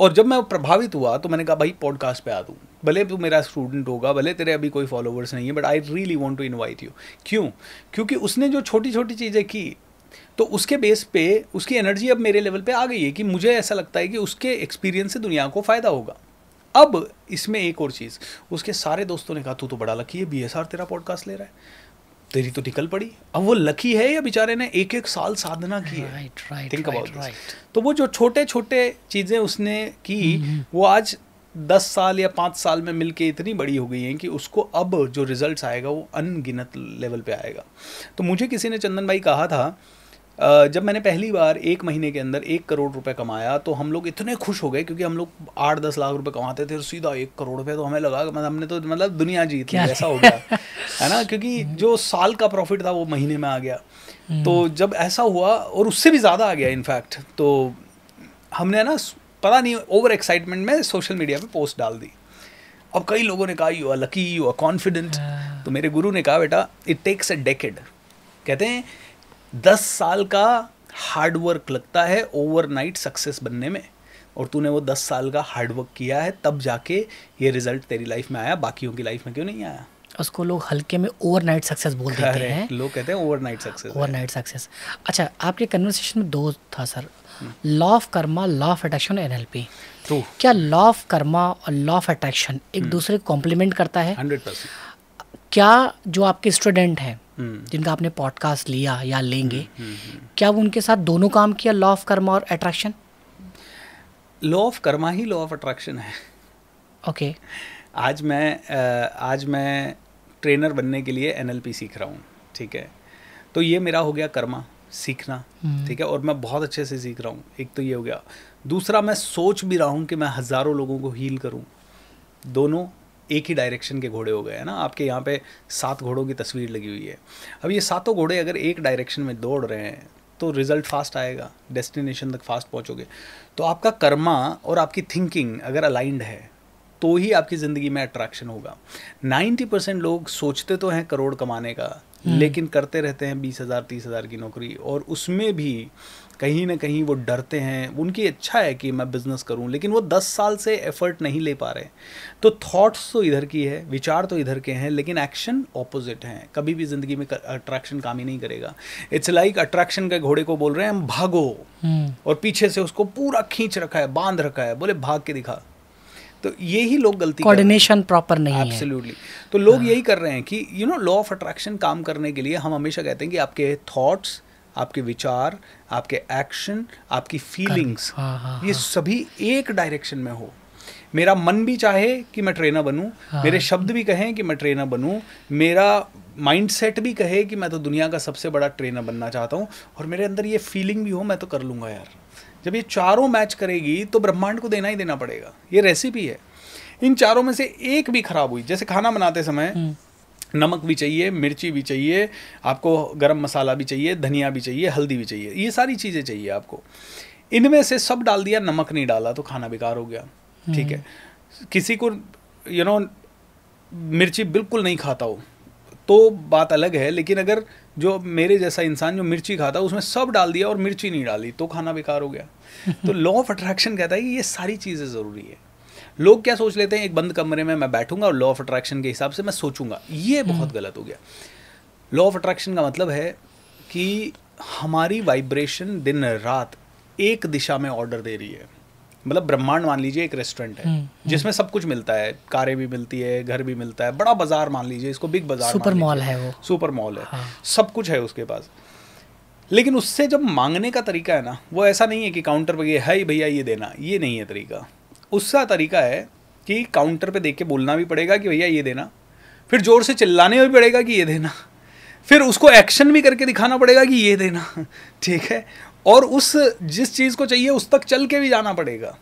और जब मैं प्रभावित हुआ तो मैंने कहा भाई पॉडकास्ट पे आ दूँ भले तू मेरा स्टूडेंट होगा भले तेरे अभी कोई फॉलोवर्स नहीं है but I really want to invite you क्यों क्योंकि उसने जो छोटी छोटी चीज़ें की तो उसके बेस पे उसकी एनर्जी अब मेरे लेवल पे आ गई है कि मुझे ऐसा लगता है कि उसके एक्सपीरियंस से दुनिया को फ़ायदा होगा अब इसमें एक और चीज़ उसके सारे दोस्तों ने कहा तू तो बड़ा लकी है बी तेरा पॉडकास्ट ले रहा है तेरी तो निकल पड़ी अब वो लकी है या बेचारे ने एक एक साल साधना की है right right think about right तो वो जो छोटे छोटे चीज़ें उसने की mm-hmm. वो आज दस साल या पाँच साल में मिलके इतनी बड़ी हो गई हैं कि उसको अब जो रिजल्ट आएगा वो अनगिनत लेवल पे आएगा तो मुझे किसी ने चंदन भाई कहा था जब मैंने पहली बार एक महीने के अंदर एक करोड़ रुपए कमाया तो हम लोग इतने खुश हो गए क्योंकि हम लोग आठ दस लाख रुपए कमाते थे और सीधा एक करोड़ रुपए तो हमें लगा मतलब हमने तो मतलब दुनिया जीत ली ऐसा हो गया है ना क्योंकि जो साल का प्रॉफिट था वो महीने में आ गया हम्म। तो जब ऐसा हुआ और उससे भी ज़्यादा आ गया इनफैक्ट तो हमने ना पता नहीं ओवर एक्साइटमेंट में सोशल मीडिया पर पोस्ट डाल दी अब कई लोगों ने कहा you are lucky you are confident तो मेरे गुरु ने कहा बेटा इट टेक्स अ डेकेड कहते हैं दस साल का हार्डवर्क लगता है ओवरनाइट सक्सेस बनने में और तूने वो दस साल का हार्डवर्क किया है तब जाके ये रिजल्ट तेरी लाइफ में आया बाकियों की लाइफ में क्यों नहीं आया उसको लोग हल्के में ओवरनाइट सक्सेस बोल देते हैं लोग कहते हैं ओवरनाइट सक्सेस ओवरनाइट सक्सेस अच्छा आपके कन्वर्सेशन में दो था sir law of karma law of attraction N L P क्या लॉ ऑफ कर्मा और लॉ ऑफ अट्रैक्शन एक हम्म। दूसरे को कॉम्प्लीमेंट करता है 100%. क्या जो आपके स्टूडेंट हैं जिनका आपने पॉडकास्ट लिया या लेंगे हम्म, हम्म, हम्म। क्या वो उनके साथ दोनों काम किया लॉ ऑफ कर्मा और अट्रैक्शन लॉ ऑफ कर्मा ही लॉ ऑफ अट्रैक्शन है ओके okay. आज मैं आज मैं ट्रेनर बनने के लिए एन सीख रहा हूँ ठीक है तो ये मेरा हो गया कर्मा सीखना ठीक है और मैं बहुत अच्छे से सीख रहा हूँ एक तो ये हो गया दूसरा मैं सोच भी रहा हूँ कि मैं हज़ारों लोगों को हील करूँ दोनों एक ही डायरेक्शन के घोड़े हो गए हैं ना आपके यहाँ पे सात घोड़ों की तस्वीर लगी हुई है अब ये सातों घोड़े अगर एक डायरेक्शन में दौड़ रहे हैं तो रिजल्ट फास्ट आएगा डेस्टिनेशन तक फास्ट पहुँचोगे तो आपका कर्मा और आपकी थिंकिंग अगर अलाइंड है तो ही आपकी ज़िंदगी में अट्रैक्शन होगा नाइन्टी परसेंट लोग सोचते तो हैं करोड़ कमाने का हम्म। लेकिन करते रहते हैं बीस हज़ार तीस हज़ार की नौकरी और उसमें भी कहीं ना कहीं वो डरते हैं उनकी इच्छा है कि मैं बिज़नेस करूं लेकिन वो दस साल से एफर्ट नहीं ले पा रहे तो थॉट्स तो इधर की है विचार तो इधर के हैं लेकिन एक्शन ऑपोजिट हैं कभी भी ज़िंदगी में अट्रैक्शन काम ही नहीं करेगा इट्स लाइक अट्रैक्शन के घोड़े को बोल रहे हैं हम भागो हम्म। और पीछे से उसको पूरा खींच रखा है बांध रखा है बोले भाग के दिखा तो ये ही लोग गलती कोऑर्डिनेशन प्रॉपर नहीं Absolutely. है एब्सोल्युटली तो लोग हाँ. यही कर रहे हैं कि you know law of attraction काम करने के लिए हम हमेशा कहते हैं कि आपके थॉट्स आपके विचार आपके एक्शन आपकी फीलिंग्स हाँ, हाँ, हाँ, ये सभी एक डायरेक्शन में हो मेरा मन भी चाहे कि मैं ट्रेनर बनूं हाँ। मेरे शब्द भी कहें कि मैं ट्रेनर बनूं मेरा माइंडसेट भी कहे कि मैं तो दुनिया का सबसे बड़ा ट्रेनर बनना चाहता हूं और मेरे अंदर ये फीलिंग भी हो मैं तो कर लूंगा यार जब ये चारों मैच करेगी तो ब्रह्मांड को देना ही देना पड़ेगा ये रेसिपी है इन चारों में से एक भी खराब हुई जैसे खाना बनाते समय हम्म। नमक भी चाहिए मिर्ची भी चाहिए आपको गरम मसाला भी चाहिए धनिया भी चाहिए हल्दी भी चाहिए ये सारी चीज़ें चाहिए आपको इनमें से सब डाल दिया नमक नहीं डाला तो खाना बेकार हो गया ठीक है हम्म। किसी को यू नो मिर्ची बिल्कुल नहीं खाता हो तो बात अलग है लेकिन अगर जो मेरे जैसा इंसान जो मिर्ची खाता उसमें सब डाल दिया और मिर्ची नहीं डाली तो खाना बेकार हो गया तो लॉ ऑफ अट्रैक्शन कहता है कि ये सारी चीज़ें ज़रूरी है लोग क्या सोच लेते हैं एक बंद कमरे में मैं बैठूंगा और लॉ ऑफ अट्रैक्शन के हिसाब से मैं सोचूंगा ये हम्म। बहुत गलत हो गया लॉ ऑफ अट्रैक्शन का मतलब है कि हमारी वाइब्रेशन दिन रात एक दिशा में ऑर्डर दे रही है मतलब ब्रह्मांड मान लीजिए एक रेस्टोरेंट है हम्म, हम्म। जिसमें सब कुछ मिलता है कारें भी मिलती है घर भी मिलता है बड़ा बाजार मान लीजिए इसको बिग बाजार सुपर मॉल है वो सुपर मॉल है हाँ। सब कुछ है उसके पास लेकिन उससे जब मांगने का तरीका है ना वो ऐसा नहीं है कि काउंटर पर ये है भैया ये देना ये नहीं है तरीका उसका तरीका है कि काउंटर पे देख के बोलना भी पड़ेगा कि भैया ये देना फिर ज़ोर से चिल्लाने भी पड़ेगा कि ये देना फिर उसको एक्शन भी करके दिखाना पड़ेगा कि ये देना ठीक है और उस जिस चीज़ को चाहिए उस तक चल के भी जाना पड़ेगा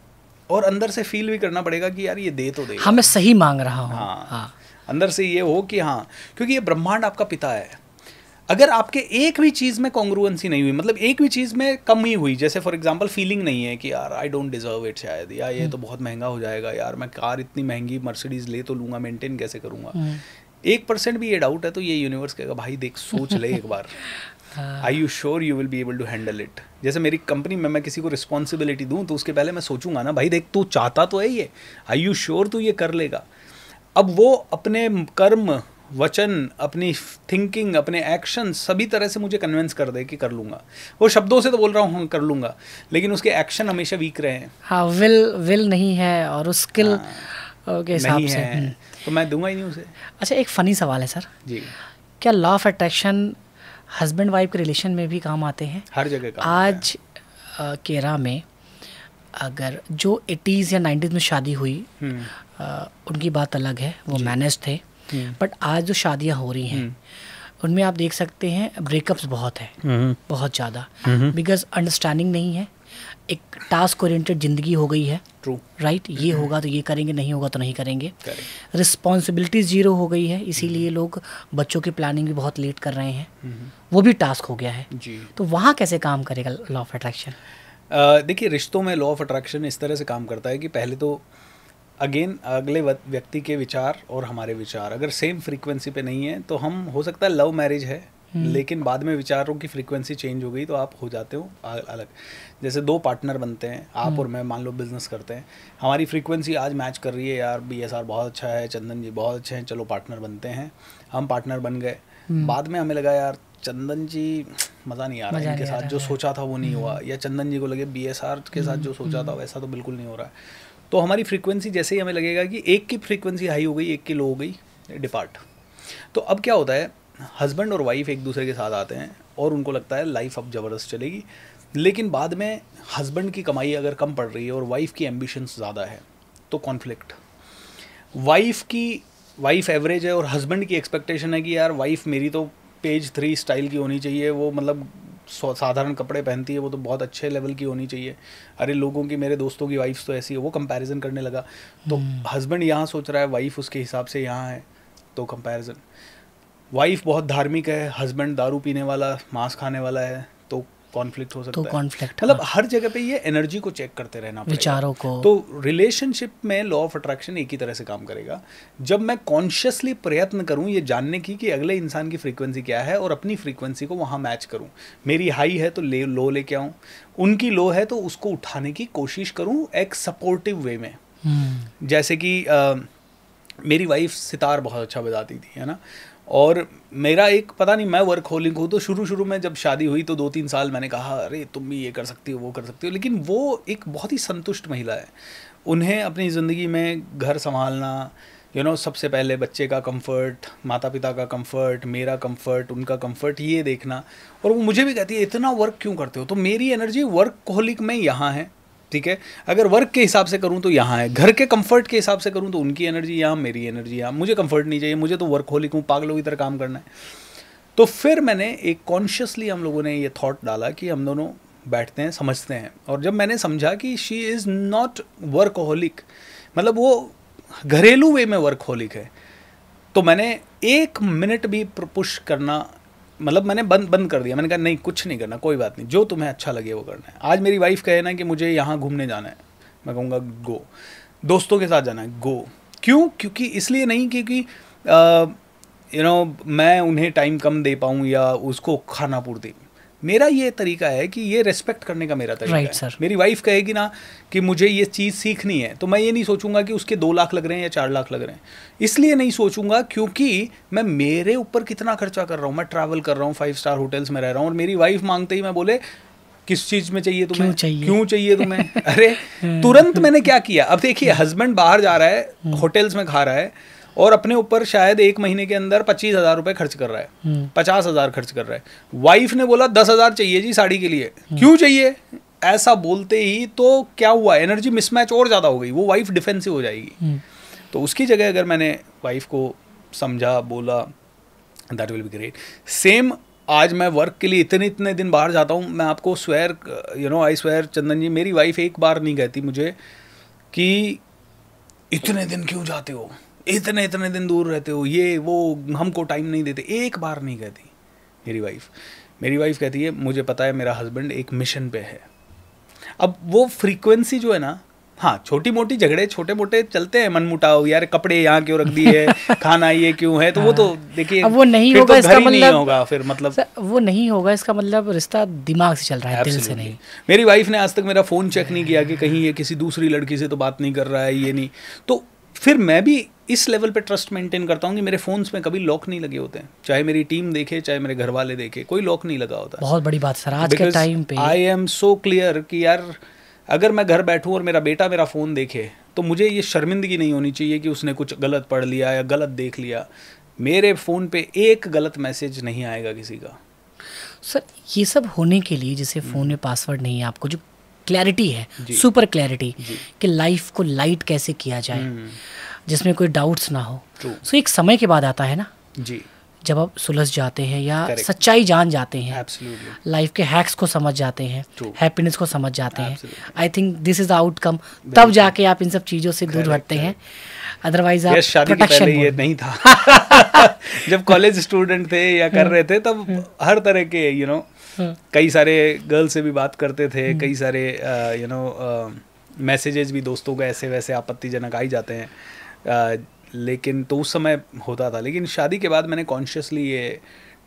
और अंदर से फील भी करना पड़ेगा कि यार ये दे तो दे हाँ मैं सही मांग रहा हूँ हाँ, हाँ अंदर से ये हो कि हाँ क्योंकि ये ब्रह्मांड आपका पिता है अगर आपके एक भी चीज़ में कॉन्ग्रुएंसी नहीं हुई मतलब एक भी चीज़ में कम ही हुई जैसे फॉर एग्जाम्पल फीलिंग नहीं है कि यार आई डोंट डिजर्व इट शायद या ये हम्म। तो बहुत महंगा हो जाएगा यार मैं कार इतनी महंगी मर्सिडीज ले तो लूंगा मेंटेन कैसे करूँगा हम्म। एक परसेंट भी ये डाउट है तो ये यूनिवर्स कहेगा भाई देख सोच ले एक बार I you sure you will be able to handle it जैसे मेरी कंपनी में मैं किसी को रिस्पॉन्सिबिलिटी दूँ तो उसके पहले मैं सोचूंगा ना भाई देख तू चाहता तो है ये आई यू श्योर तू ये कर लेगा अब वो अपने कर्म वचन अपनी थिंकिंग अपने एक्शन सभी तरह से मुझे कन्विंस कर दे कि कर लूंगा वो शब्दों से तो बोल रहा हूँ हाँ, कर लूंगा लेकिन उसके एक्शन हमेशा वीक रहे हैं हाँ विल विल नहीं है और उस स्किल हाँ। के हिसाब से हम्म। तो मैं दूंगा ही नहीं उसे अच्छा एक फ़नी सवाल है सर जी क्या law of attraction husband wife के रिलेशन में भी काम आते हैं हर जगह काम आज केरा में अगर जो एटीज़ या नाइन्टीज़ में शादी हुई आ, हम्म। उनकी बात अलग है वो मैनेज थे हम्म। बट आज जो शादियाँ हो रही हैं हम्म। उनमें आप देख सकते हैं ब्रेकअप्स बहुत है हम्म। बहुत ज़्यादा बिकॉज अंडरस्टैंडिंग नहीं है एक टास्क ओरिएंटेड जिंदगी हो गई है ट्रू राइट right? ये mm-hmm. होगा तो ये करेंगे नहीं होगा तो नहीं करेंगे रिस्पॉन्सिबिलिटी जीरो हो गई है mm-hmm. इसीलिए लोग बच्चों की प्लानिंग भी बहुत लेट कर रहे हैं mm-hmm. वो भी टास्क हो गया है जी तो वहाँ कैसे काम करेगा लॉ ऑफ अट्रैक्शन देखिए रिश्तों में लॉ ऑफ अट्रैक्शन इस तरह से काम करता है कि पहले तो अगेन अगले व्यक्ति के विचार और हमारे विचार अगर सेम फ्रीक्वेंसी पे नहीं है तो हम हो सकता है लव मैरिज है हम्म। लेकिन बाद में विचारों की फ्रीक्वेंसी चेंज हो गई तो आप हो जाते हो अलग जैसे दो पार्टनर बनते हैं आप हम्म। और मैं मान लो बिजनेस करते हैं हमारी फ्रीक्वेंसी आज मैच कर रही है यार बी एस आर बहुत अच्छा है चंदन जी बहुत अच्छे हैं चलो पार्टनर बनते हैं हम पार्टनर बन गए हम्म। बाद में हमें लगा यार चंदन जी मज़ा नहीं आ रहा है इनके साथ जो सोचा था वो नहीं हुआ या चंदन जी को लगे बी एस आर के साथ जो सोचा था वैसा तो बिल्कुल नहीं हो रहा है तो हमारी फ्रीक्वेंसी जैसे ही हमें लगेगा कि एक की फ्रीक्वेंसी हाई हो गई एक की लो हो गई डिपार्ट तो अब क्या होता है हस्बैंड और वाइफ एक दूसरे के साथ आते हैं और उनको लगता है लाइफ अब ज़बरदस्त चलेगी लेकिन बाद में हस्बैंड की कमाई अगर कम पड़ रही है और वाइफ की एम्बिशन ज़्यादा है तो कॉन्फ्लिक्ट वाइफ की वाइफ एवरेज है और हस्बैंड की एक्सपेक्टेशन है कि यार वाइफ मेरी तो पेज थ्री स्टाइल की होनी चाहिए वो मतलब साधारण कपड़े पहनती है वो तो बहुत अच्छे लेवल की होनी चाहिए अरे लोगों की मेरे दोस्तों की वाइफ्स तो ऐसी है वो कंपैरिजन करने लगा तो हस्बैंड हम्म। यहाँ सोच रहा है वाइफ उसके हिसाब से यहाँ है तो कंपैरिजन वाइफ बहुत धार्मिक है हस्बैंड दारू पीने वाला मांस खाने वाला है तो कॉन्फ्लिक्ट हो सकता तो कॉन्फ्लिक्ट मतलब हाँ। हर जगह पे ये एनर्जी को चेक करते रहना विचारों को तो रिलेशनशिप में लॉ ऑफ अट्रैक्शन एक ही तरह से काम करेगा जब मैं कॉन्शियसली प्रयत्न करूं ये जानने की कि अगले इंसान की फ्रीक्वेंसी क्या है और अपनी फ्रीक्वेंसी को वहां मैच करूं मेरी हाई है तो ले लो लेके आऊं उनकी लो है तो उसको उठाने की कोशिश करूँ एक सपोर्टिव वे में हम्म। जैसे कि मेरी वाइफ सितार बहुत अच्छा बजाती थी है ना और मेरा एक पता नहीं मैं वर्क होलिंग हूँ तो शुरू शुरू में जब शादी हुई तो दो तीन साल मैंने कहा अरे तुम भी ये कर सकती हो वो कर सकती हो लेकिन वो एक बहुत ही संतुष्ट महिला है उन्हें अपनी ज़िंदगी में घर संभालना यू नो सबसे पहले बच्चे का कंफर्ट माता पिता का कंफर्ट मेरा कंफर्ट उनका कंफर्ट ये देखना और वो मुझे भी कहती है इतना वर्क क्यों करते हो तो मेरी एनर्जी वर्क कोहलिक में यहाँ है ठीक है अगर वर्क के हिसाब से करूँ तो यहाँ है घर के कंफर्ट के हिसाब से करूँ तो उनकी एनर्जी यहाँ मेरी एनर्जी यहाँ मुझे कंफर्ट नहीं चाहिए मुझे तो वर्क होलिक हूँ पागलों की तरह काम करना है तो फिर मैंने एक कॉन्शियसली हम लोगों ने ये थॉट डाला कि हम दोनों बैठते हैं समझते हैं और जब मैंने समझा कि she is not workaholic मतलब वो घरेलू वे में वर्क होलिक है तो मैंने एक मिनट भी पुश करना मतलब मैंने बंद बंद कर दिया मैंने कहा नहीं कुछ नहीं करना कोई बात नहीं जो तुम्हें अच्छा लगे वो करना है आज मेरी वाइफ कहे ना कि मुझे यहाँ घूमने जाना है मैं कहूँगा गो दोस्तों के साथ जाना है गो क्यों क्योंकि इसलिए नहीं क्योंकि यू नो मैं उन्हें टाइम कम दे पाऊँ या उसको खाना पूर्ति मेरा ये तरीका है कि ये रेस्पेक्ट करने का मेरा तरीका right, है sir. मेरी वाइफ कहेगी ना कि मुझे ये चीज़ सीखनी है तो मैं ये नहीं सोचूंगा कि उसके दो लाख लग रहे हैं या चार लाख लग रहे हैं इसलिए नहीं सोचूंगा क्योंकि मैं मेरे ऊपर कितना खर्चा कर रहा हूँ मैं ट्रैवल कर रहा हूँ फाइव स्टार होटल्स में रह रहा हूँ और मेरी वाइफ मांगते ही मैं बोले किस चीज में चाहिए तुम्हें क्यों चाहिए क्यों चाहिए तुम्हें अरे तुरंत मैंने क्या किया अब देखिए हस्बैंड hmm. बाहर जा रहा है होटल्स hmm. में खा रहा है और अपने ऊपर शायद एक महीने के अंदर पच्चीस हजार रुपये खर्च कर रहा है हम्म। पचास हजार खर्च कर रहा है वाइफ ने बोला दस हजार चाहिए जी साड़ी के लिए हम्म। क्यों चाहिए ऐसा बोलते ही तो क्या हुआ एनर्जी मिसमैच और ज़्यादा हो गई वो वाइफ डिफेंसिव हो जाएगी हम्म। तो उसकी जगह अगर मैंने वाइफ को समझा बोला that will be great same आज मैं वर्क के लिए इतने इतने दिन बाहर जाता हूँ मैं आपको swear you know I swear Chandan ji मेरी वाइफ एक बार नहीं कहती मुझे कि इतने दिन क्यों जाते हो इतने इतने दिन दूर रहते हो ये वो हमको टाइम नहीं देते एक बार नहीं कहती मेरी वाइफ मेरी वाइफ कहती है मुझे पता है मेरा हस्बैंड एक मिशन पे है अब वो फ्रीक्वेंसी जो है ना हाँ छोटी मोटी झगड़े छोटे मोटे चलते हैं मन मुटाओ यार कपड़े यहाँ क्यों रख दिए खाना ये क्यों है तो वो तो हाँ। देखिए वो नहीं तो होगा तो इसका मतलब होगा फिर मतलब वो नहीं होगा इसका मतलब रिश्ता दिमाग से चल रहा है दिल से नहीं मेरी वाइफ ने आज तक मेरा फोन चेक नहीं किया कि कहीं ये किसी दूसरी लड़की से तो बात नहीं कर रहा है ये नहीं तो फिर मैं भी इस लेवल पे ट्रस्ट मेंटेन करता हूँ कि मेरे फोन्स में कभी लॉक नहीं लगे होते हैं चाहे मेरी टीम देखे चाहे मेरे घर वाले देखे कोई लॉक नहीं लगा होता बहुत बड़ी बात सर आज के टाइम पे आई एम सो क्लियर कि यार अगर मैं घर बैठूँ और मेरा बेटा मेरा फ़ोन देखे तो मुझे ये शर्मिंदगी नहीं होनी चाहिए कि उसने कुछ गलत पढ़ लिया या गलत देख लिया मेरे फ़ोन पे एक गलत मैसेज नहीं आएगा किसी का सर ये सब होने के लिए जैसे फ़ोन हम्म। में पासवर्ड नहीं है आपको जो क्लैरिटी है सुपर क्लैरिटी कि लाइफ को लाइट कैसे किया जाए हम्म। जिसमें कोई डाउट्स ना हो सो एक समय के बाद आता है ना जी जब आप सुलझ जाते हैं या Correct. सच्चाई जान जाते हैं लाइफ के हैक्स को समझ जाते हैं हैप्पीनेस को समझ जाते हैं I think this is outcome तब जाके आप इन सब चीज़ों से दूर हटते हैं अदरवाइज आप शादी के पहले ये नहीं था जब कॉलेज स्टूडेंट थे या कर हम्म, रहे थे तब हम्म। हर तरह के यू you नो know, हम्म। कई सारे गर्ल से भी बात करते थे कई सारे यू नो मैसेजेस भी दोस्तों को ऐसे वैसे आपत्तिजनक आई जाते हैं लेकिन तो उस समय होता था लेकिन शादी के बाद मैंने कॉन्शियसली ये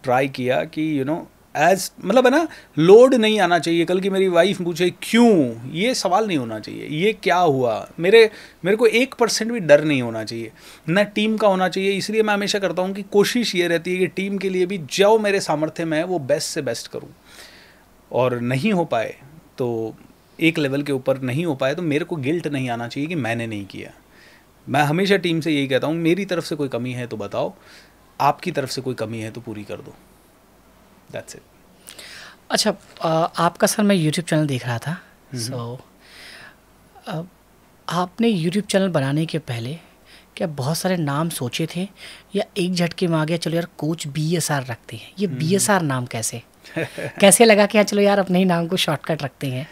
ट्राई किया कि यू नो एज मतलब है ना लोड नहीं आना चाहिए कल की मेरी वाइफ पूछे क्यों ये सवाल नहीं होना चाहिए ये क्या हुआ मेरे मेरे को एक परसेंट भी डर नहीं होना चाहिए ना टीम का होना चाहिए इसलिए मैं हमेशा करता हूँ कि कोशिश ये रहती है कि टीम के लिए भी जो मेरे सामर्थ्य में है वो बेस्ट से बेस्ट करूँ और नहीं हो पाए तो एक लेवल के ऊपर नहीं हो पाए तो मेरे को गिल्ट नहीं आना चाहिए कि मैंने नहीं किया मैं हमेशा टीम से यही कहता हूँ मेरी तरफ से कोई कमी है तो बताओ आपकी तरफ से कोई कमी है तो पूरी कर दो दैट्स इट अच्छा आ, आपका सर मैं यूट्यूब चैनल देख रहा था सो so, आपने यूट्यूब चैनल बनाने के पहले क्या बहुत सारे नाम सोचे थे या एक झटके में आ गया चलो यार कोच बी एस आर रखते हैं ये बी एस आर नाम कैसे कैसे लगा कि यार हाँ, चलो यार अपने ही नाम को शॉर्टकट रखते हैं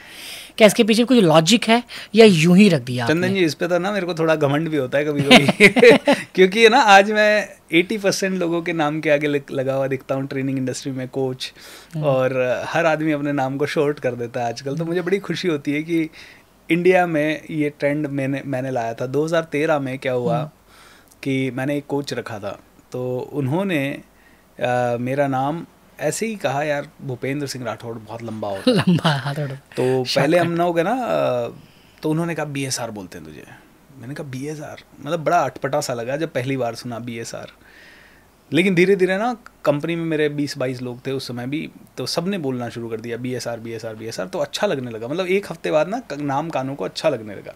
क्या इसके पीछे कुछ लॉजिक है या यूं ही रख दिया चंदन जी इस पे तो ना मेरे को थोड़ा घमंड भी होता है कभी कभी क्योंकि ना आज मैं 80 परसेंट लोगों के नाम के आगे लगा हुआ दिखता हूँ ट्रेनिंग इंडस्ट्री में कोच हम्म। और हर आदमी अपने नाम को शॉर्ट कर देता है आजकल तो मुझे बड़ी खुशी होती है कि इंडिया में ये ट्रेंड मैंने मैंने लाया था 2013 में क्या हुआ हम्म। कि मैंने एक कोच रखा था तो उन्होंने आ, मेरा नाम ऐसे ही कहा यार भूपेंद्र सिंह राठौड़ बहुत लंबा होता लंबा तो पहले हम ना हो गए ना तो उन्होंने कहा बी बोलते हैं तुझे मैंने कहा बी मतलब बड़ा अटपटा सा लगा जब पहली बार सुना बी लेकिन धीरे धीरे ना कंपनी में मेरे बीस बाईस लोग थे उस समय भी तो सब ने बोलना शुरू कर दिया B S R B S R B S R तो अच्छा लगने लगा मतलब एक हफ्ते बाद ना नाम कानों को अच्छा लगने लगा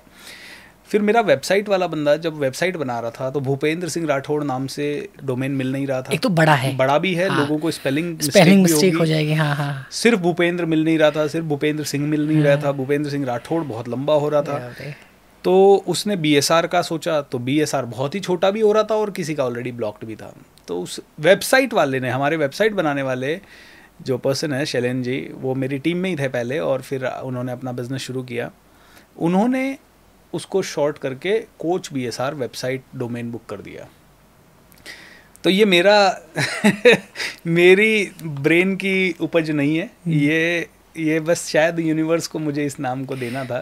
फिर मेरा वेबसाइट वाला बंदा जब वेबसाइट बना रहा था तो भूपेंद्र सिंह राठौड़ नाम से डोमेन मिल नहीं रहा था एक तो बड़ा है बड़ा भी है हाँ, लोगों को स्पेलिंग स्पेलिंग मिस्टेक हो जाएगी हाँ हाँ सिर्फ भूपेंद्र मिल नहीं रहा था सिर्फ भूपेंद्र सिंह मिल नहीं रहा था हाँ। भूपेंद्र सिंह राठौड़ बहुत लंबा हो रहा था तो उसने बी का सोचा तो बी बहुत ही छोटा भी हो रहा था और किसी का ऑलरेडी ब्लॉक्ड भी था तो उस वेबसाइट वाले ने हमारे वेबसाइट बनाने वाले जो पर्सन है शैलेन जी वो मेरी टीम में ही थे पहले और फिर उन्होंने अपना बिजनेस शुरू किया उन्होंने उसको शॉर्ट करके coach B S R website domain book कर दिया तो ये मेरा मेरी ब्रेन की उपज नहीं है हम्म। ये ये बस शायद यूनिवर्स को मुझे इस नाम को देना था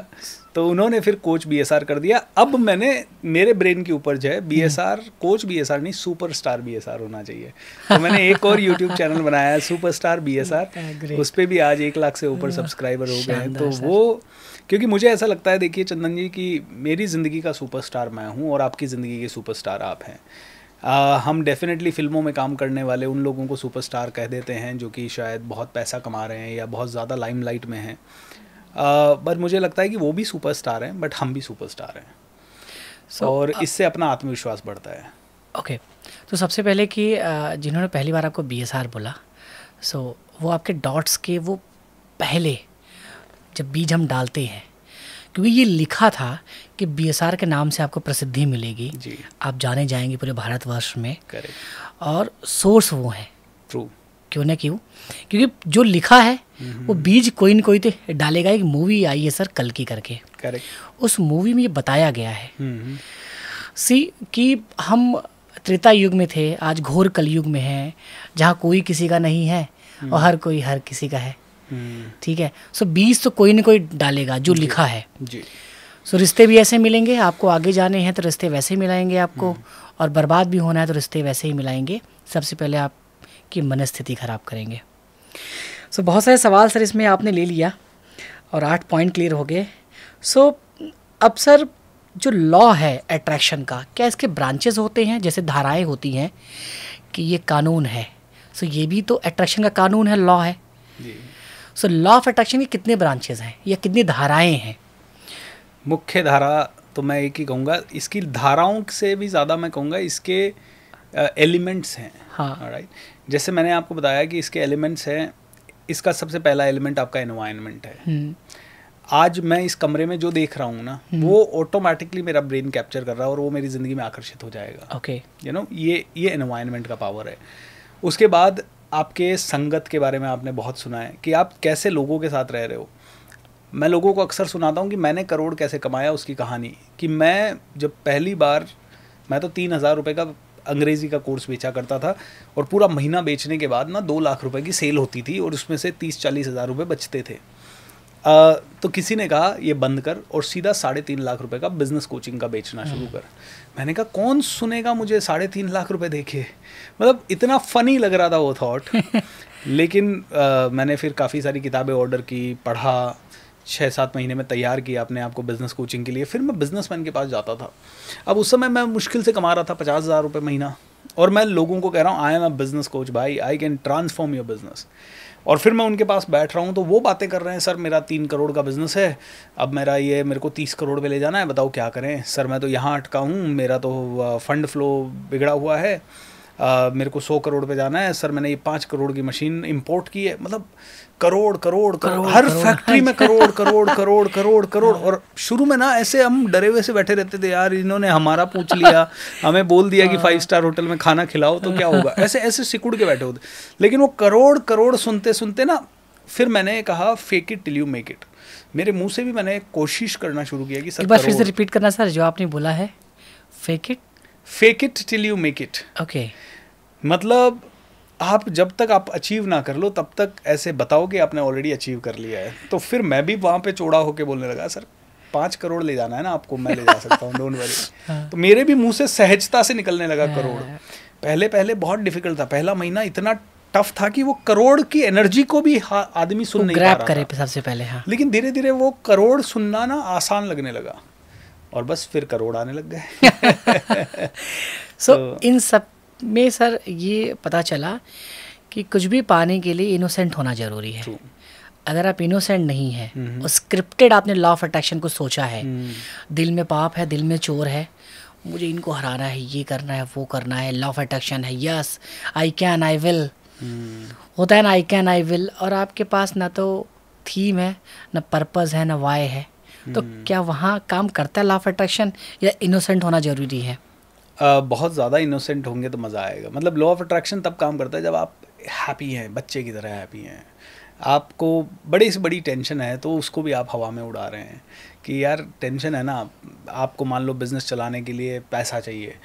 तो उन्होंने फिर कोच बी कर दिया अब मैंने मेरे ब्रेन की ऊपर जो है बी कोच बी नहीं super star B S R होना चाहिए तो मैंने एक और यूट्यूब चैनल बनाया है सुपर स्टार बी एस उस पर भी आज एक लाख से ऊपर सब्सक्राइबर हो गए हैं तो वो क्योंकि मुझे ऐसा लगता है देखिए चंदन जी कि मेरी ज़िंदगी का सुपरस्टार मैं हूँ और आपकी ज़िंदगी के सुपरस्टार आप हैं आ, हम डेफिनेटली फिल्मों में काम करने वाले उन लोगों को सुपरस्टार कह देते हैं जो कि शायद बहुत पैसा कमा रहे हैं या बहुत ज़्यादा लाइमलाइट में हैं बट मुझे लगता है कि वो भी सुपरस्टार हैं बट हम भी सुपरस्टार हैं so, और uh, इससे अपना आत्मविश्वास बढ़ता है ओके okay. तो सबसे पहले कि जिन्होंने पहली बार आपको बी बोला सो so, वो आपके डॉट्स के वो पहले जब बीज हम डालते हैं क्योंकि ये लिखा था कि बी के नाम से आपको प्रसिद्धि मिलेगी आप जाने जाएंगे पूरे भारतवर्ष में और सोर्स वो है ट्रू क्यों ना क्यों क्योंकि जो लिखा है वो बीज कोई ना कोई तो डालेगा एक मूवी आई है सर कल की करके करेक्ट उस मूवी में ये बताया गया है सी कि हम त्रेता युग में थे आज घोर कलयुग में हैं जहाँ कोई किसी का नहीं है और हम्म। हर कोई हर किसी का है ठीक है सो बीज तो कोई ना कोई डालेगा जो लिखा है सो रिश्ते भी ऐसे मिलेंगे आपको आगे जाने हैं तो रिश्ते वैसे ही मिलाएंगे आपको हम्म। और बर्बाद भी होना है तो रिश्ते वैसे ही मिलाएंगे सबसे पहले आपकी मनस्थिति ख़राब करेंगे सो so, बहुत सारे सवाल सर इसमें आपने ले लिया और आठ पॉइंट क्लियर हो गए सो so, अब सर जो लॉ है अट्रैक्शन का क्या इसके ब्रांचेस होते हैं जैसे धाराएं होती हैं कि ये कानून है सो so, ये भी तो अट्रैक्शन का कानून है लॉ है जी सो लॉ ऑफ अट्रैक्शन की कितने ब्रांचेज हैं या कितनी धाराएं हैं मुख्य धारा तो मैं एक ही कहूँगा इसकी धाराओं से भी ज़्यादा मैं कहूँगा इसके एलिमेंट्स हैं हाँ राइट right? जैसे मैंने आपको बताया कि इसके एलिमेंट्स हैं इसका सबसे पहला एलिमेंट आपका एनवायरनमेंट है हम्म। आज मैं इस कमरे में जो देख रहा हूँ ना हम्म। वो ऑटोमेटिकली मेरा ब्रेन कैप्चर कर रहा है और वो मेरी ज़िंदगी में आकर्षित हो जाएगा ओके यू नो ये ये एनवायरनमेंट का पावर है उसके बाद आपके संगत के बारे में आपने बहुत सुना है कि आप कैसे लोगों के साथ रह रहे हो मैं लोगों को अक्सर सुनाता हूँ कि मैंने करोड़ कैसे कमाया उसकी कहानी कि मैं जब पहली बार मैं तो तीन हज़ार रुपये का अंग्रेज़ी का कोर्स बेचा करता था और पूरा महीना बेचने के बाद ना दो लाख रुपए की सेल होती थी और उसमें से तीस चालीस हज़ार रुपये बचते थे आ, तो किसी ने कहा ये बंद कर और सीधा साढ़े तीन लाख रुपए का बिज़नेस कोचिंग का बेचना हम्म। शुरू कर मैंने कहा कौन सुनेगा मुझे साढ़े तीन लाख रुपए देखे मतलब इतना फनी लग रहा था वो थॉट लेकिन आ, मैंने फिर काफ़ी सारी किताबें ऑर्डर की पढ़ा छः सात महीने में तैयार किया अपने आप को बिज़नेस कोचिंग के लिए फिर मैं बिज़नेसमैन के पास जाता था अब उस समय मैं मुश्किल से कमा रहा था पचास हज़ार रुपये महीना और मैं लोगों को कह रहा हूँ I am a business coach भाई I can transform your business और फिर मैं उनके पास बैठ रहा हूँ तो वो बातें कर रहे हैं सर मेरा तीन करोड़ का बिज़नेस है अब मेरा ये मेरे को तीस करोड़ पे ले जाना है बताओ क्या करें सर मैं तो यहाँ अटका हूँ मेरा तो फ़ंड फ्लो बिगड़ा हुआ है आ, मेरे को सौ करोड़ पे जाना है सर मैंने ये पाँच करोड़ की मशीन इंपोर्ट की है मतलब करोड़ करोड़ करोड़ हर फैक्ट्री में अच्छा। करोड़ करोड़ करोड़ करोड़ करोड़ हाँ। और शुरू में ना ऐसे हम डरे हुए से बैठे रहते थे यार इन्होंने हमारा पूछ लिया हमें बोल दिया कि फाइव स्टार होटल में खाना खिलाओ तो क्या होगा ऐसे ऐसे सिकुड़ के बैठे होते लेकिन वो करोड़ करोड़ सुनते सुनते ना फिर मैंने कहा fake it till you make it मेरे मुंह से भी मैंने कोशिश करना शुरू किया कि सर बस फिर से रिपीट करना सर जो आपने बोला है fake it fake it till you make it okay मतलब आप जब तक आप अचीव ना कर लो तब तक ऐसे बताओ कि आपने ऑलरेडी अचीव कर लिया है तो फिर मैं भी वहाँ पे चौड़ा होके बोलने लगा सर पाँच करोड़ ले जाना है ना आपको मैं ले जा सकता हूँ डोंट वरी हाँ। तो मेरे भी मुंह से सहजता से निकलने लगा हाँ। करोड़ पहले पहले बहुत डिफिकल्ट था पहला महीना इतना टफ था कि वो करोड़ की एनर्जी को भी आदमी सुन नहीं पा रहा था। सबसे पहले हाँ। लेकिन धीरे धीरे वो करोड़ सुनना ना आसान लगने लगा और बस फिर करोड़ आने लग गए सो so, so, तो इन सब में सर ये पता चला कि कुछ भी पाने के लिए इनोसेंट होना ज़रूरी है अगर आप इनोसेंट नहीं है हम्म। और स्क्रिप्टेड आपने लॉ ऑफ अट्रैक्शन को सोचा है हम्म। दिल में पाप है दिल में चोर है मुझे इनको हराना है ये करना है वो करना है लॉ ऑफ अट्रैक्शन है yes I can I will होता है ना आई कैन आई विल और आपके पास ना तो थीम है ना पर्पज़ है ना वाई है तो हम्म। क्या वहाँ काम करता है लॉ ऑफ अट्रैक्शन या इनोसेंट होना ज़रूरी है बहुत ज़्यादा इनोसेंट होंगे तो मज़ा आएगा मतलब लॉ ऑफ अट्रैक्शन तब काम करता है जब आप हैप्पी हैं बच्चे की तरह हैप्पी हैं आपको बड़ी से बड़ी टेंशन है तो उसको भी आप हवा में उड़ा रहे हैं कि यार टेंशन है ना आपको मान लो बिज़नेस चलाने के लिए पैसा चाहिए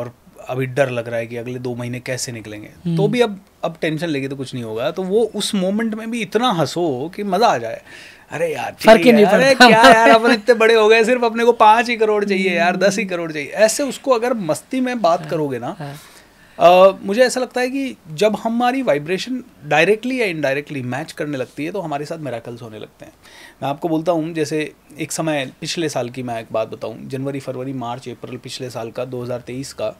और अभी डर लग रहा है कि अगले दो महीने कैसे निकलेंगे तो हम्म। भी अब अब टेंशन लेके तो कुछ नहीं होगा तो वो उस मोमेंट में भी इतना हंसो कि मज़ा आ जाए अरे यार फर्क ही नहीं अरे क्या यार अपन इतने बड़े हो गए सिर्फ अपने को पांच ही करोड़ चाहिए यार हम्म। दस ही करोड़ चाहिए ऐसे उसको अगर मस्ती में बात हाँ, करोगे ना Uh, मुझे ऐसा लगता है कि जब हमारी वाइब्रेशन डायरेक्टली या इनडायरेक्टली मैच करने लगती है तो हमारे साथ मेराकल्स होने लगते हैं मैं आपको बोलता हूँ जैसे एक समय पिछले साल की मैं एक बात बताऊँ जनवरी फरवरी मार्च अप्रैल पिछले साल का 2023 का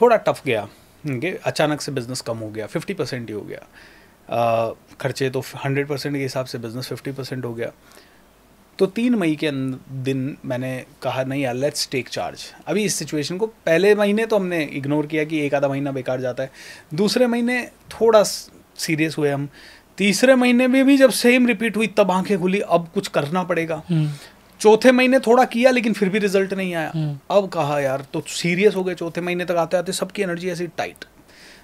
थोड़ा टफ गया okay? अचानक से बिज़नेस कम हो गया फिफ्टी परसेंट ही हो गया खर्चे तो हंड्रेड परसेंट के हिसाब से बिज़नेस फिफ्टी परसेंट हो गया तो तीन मई के दिन मैंने कहा नहीं यार लेट्स टेक चार्ज अभी इस सिचुएशन को पहले महीने तो हमने इग्नोर किया कि एक आधा महीना बेकार जाता है दूसरे महीने थोड़ा सीरियस हुए हम तीसरे महीने में भी जब सेम रिपीट हुई तब आंखें खुली अब कुछ करना पड़ेगा हम्म। चौथे महीने थोड़ा किया लेकिन फिर भी रिजल्ट नहीं आया हम्म। अब कहा यार तो सीरियस हो गए चौथे महीने तक आते आते सबकी एनर्जी ऐसी टाइट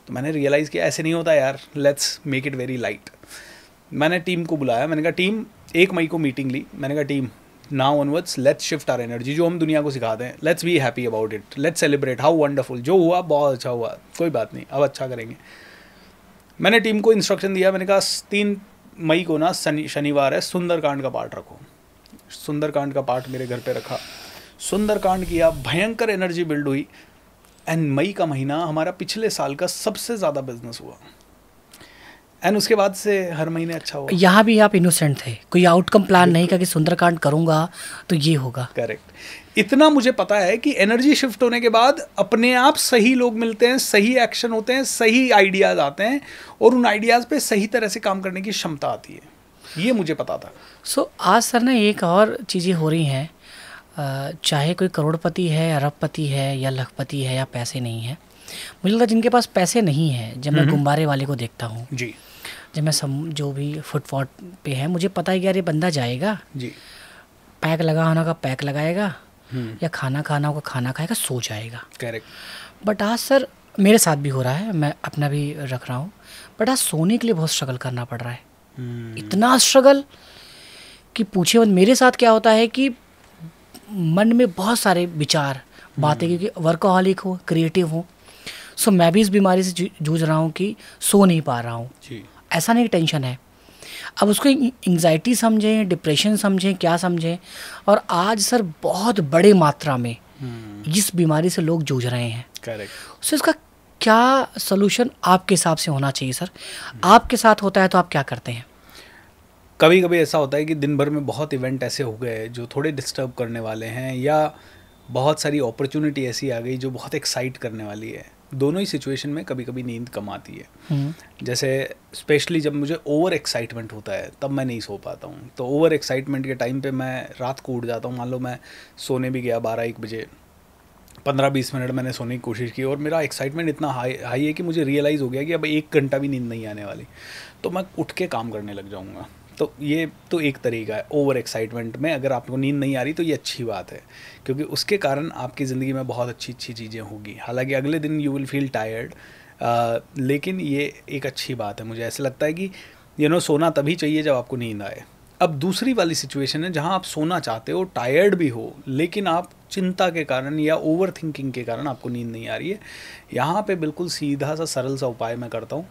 तो मैंने रियलाइज़ किया ऐसे नहीं होता यार let's make it very light मैंने टीम को बुलाया मैंने कहा टीम एक मई को मीटिंग ली मैंने कहा team now onwards let's shift our energy जो हम दुनिया को सिखाते हैं let's be happy about it let's celebrate how wonderful जो हुआ बहुत अच्छा हुआ कोई बात नहीं अब अच्छा करेंगे मैंने टीम को इंस्ट्रक्शन दिया मैंने कहा तीन मई को ना शनि शनिवार है सुंदरकांड का पाठ रखो सुंदरकांड का पाठ मेरे घर पे रखा सुंदरकांड किया भयंकर एनर्जी बिल्ड हुई एंड मई का महीना हमारा पिछले साल का सबसे ज़्यादा बिजनेस हुआ एंड उसके बाद से हर महीने अच्छा हुआ यहाँ भी आप इनोसेंट थे कोई आउटकम प्लान नहीं का कि सुंदरकांड करूंगा तो ये होगा करेक्ट इतना मुझे पता है कि एनर्जी शिफ्ट होने के बाद अपने आप सही लोग मिलते हैं सही एक्शन होते हैं सही आइडियाज़ आते हैं और उन आइडियाज़ पे सही तरह से काम करने की क्षमता आती है ये मुझे पता था सो so, आज सर ना एक और चीज़ें हो रही हैं चाहे कोई करोड़पति है अरबपति है या लखपति है या पैसे नहीं है मुझे लगता है जिनके पास पैसे नहीं है जब मैं गुम्बारे वाले को देखता हूँ जी जब मैं सम जो भी फुटफॉट पे है मुझे पता है कि यार ये बंदा जाएगा जी पैक लगा होना का पैक लगाएगा हम्म। या खाना खाना होगा खाना खाएगा सो जाएगा करेक्ट बट आज सर मेरे साथ भी हो रहा है मैं अपना भी रख रहा हूँ बट आज सोने के लिए बहुत स्ट्रगल करना पड़ रहा है हम्म। इतना स्ट्रगल कि पूछे मत मेरे साथ क्या होता है कि मन में बहुत सारे विचार बातें हम्म। क्योंकि वर्कहॉलिक हो क्रिएटिव हो सो मैं भी इस बीमारी से जूझ रहा हूँ कि सो नहीं पा रहा हूँ ऐसा नहीं टेंशन है अब उसको एंग्जाइटी समझें डिप्रेशन समझें क्या समझें और आज सर बहुत बड़े मात्रा में हम्म। जिस बीमारी से लोग जूझ रहे हैं सो इसका क्या सोल्यूशन आपके हिसाब से होना चाहिए सर हम्म। आपके साथ होता है तो आप क्या करते हैं कभी कभी ऐसा होता है कि दिन भर में बहुत इवेंट ऐसे हो गए जो थोड़े डिस्टर्ब करने वाले हैं या बहुत सारी अपॉर्चुनिटी ऐसी आ गई जो बहुत एक्साइट करने वाली है दोनों ही सिचुएशन में कभी कभी नींद कम आती है हम्म। जैसे स्पेशली जब मुझे ओवर एक्साइटमेंट होता है तब मैं नहीं सो पाता हूँ तो ओवर एक्साइटमेंट के टाइम पे मैं रात को उठ जाता हूँ मान लो मैं सोने भी गया बारह एक बजे पंद्रह बीस मिनट मैंने सोने की कोशिश की और मेरा एक्साइटमेंट इतना हाई हाई है कि मुझे रियलाइज़ हो गया कि अब एक घंटा भी नींद नहीं आने वाली तो मैं उठ के काम करने लग जाऊँगा तो ये तो एक तरीका है ओवर एक्साइटमेंट में अगर आपको नींद नहीं आ रही तो ये अच्छी बात है क्योंकि उसके कारण आपकी ज़िंदगी में बहुत अच्छी अच्छी चीज़ें होगी हालांकि अगले दिन यू विल फील टायर्ड लेकिन ये एक अच्छी बात है मुझे ऐसा लगता है कि यू नो सोना तभी चाहिए जब आपको नींद आए अब दूसरी वाली सिचुएशन है जहाँ आप सोना चाहते हो टायर्ड भी हो लेकिन आप चिंता के कारण या ओवर थिंकिंग के कारण आपको नींद नहीं आ रही है यहाँ पे बिल्कुल सीधा सा सरल सा उपाय मैं करता हूँ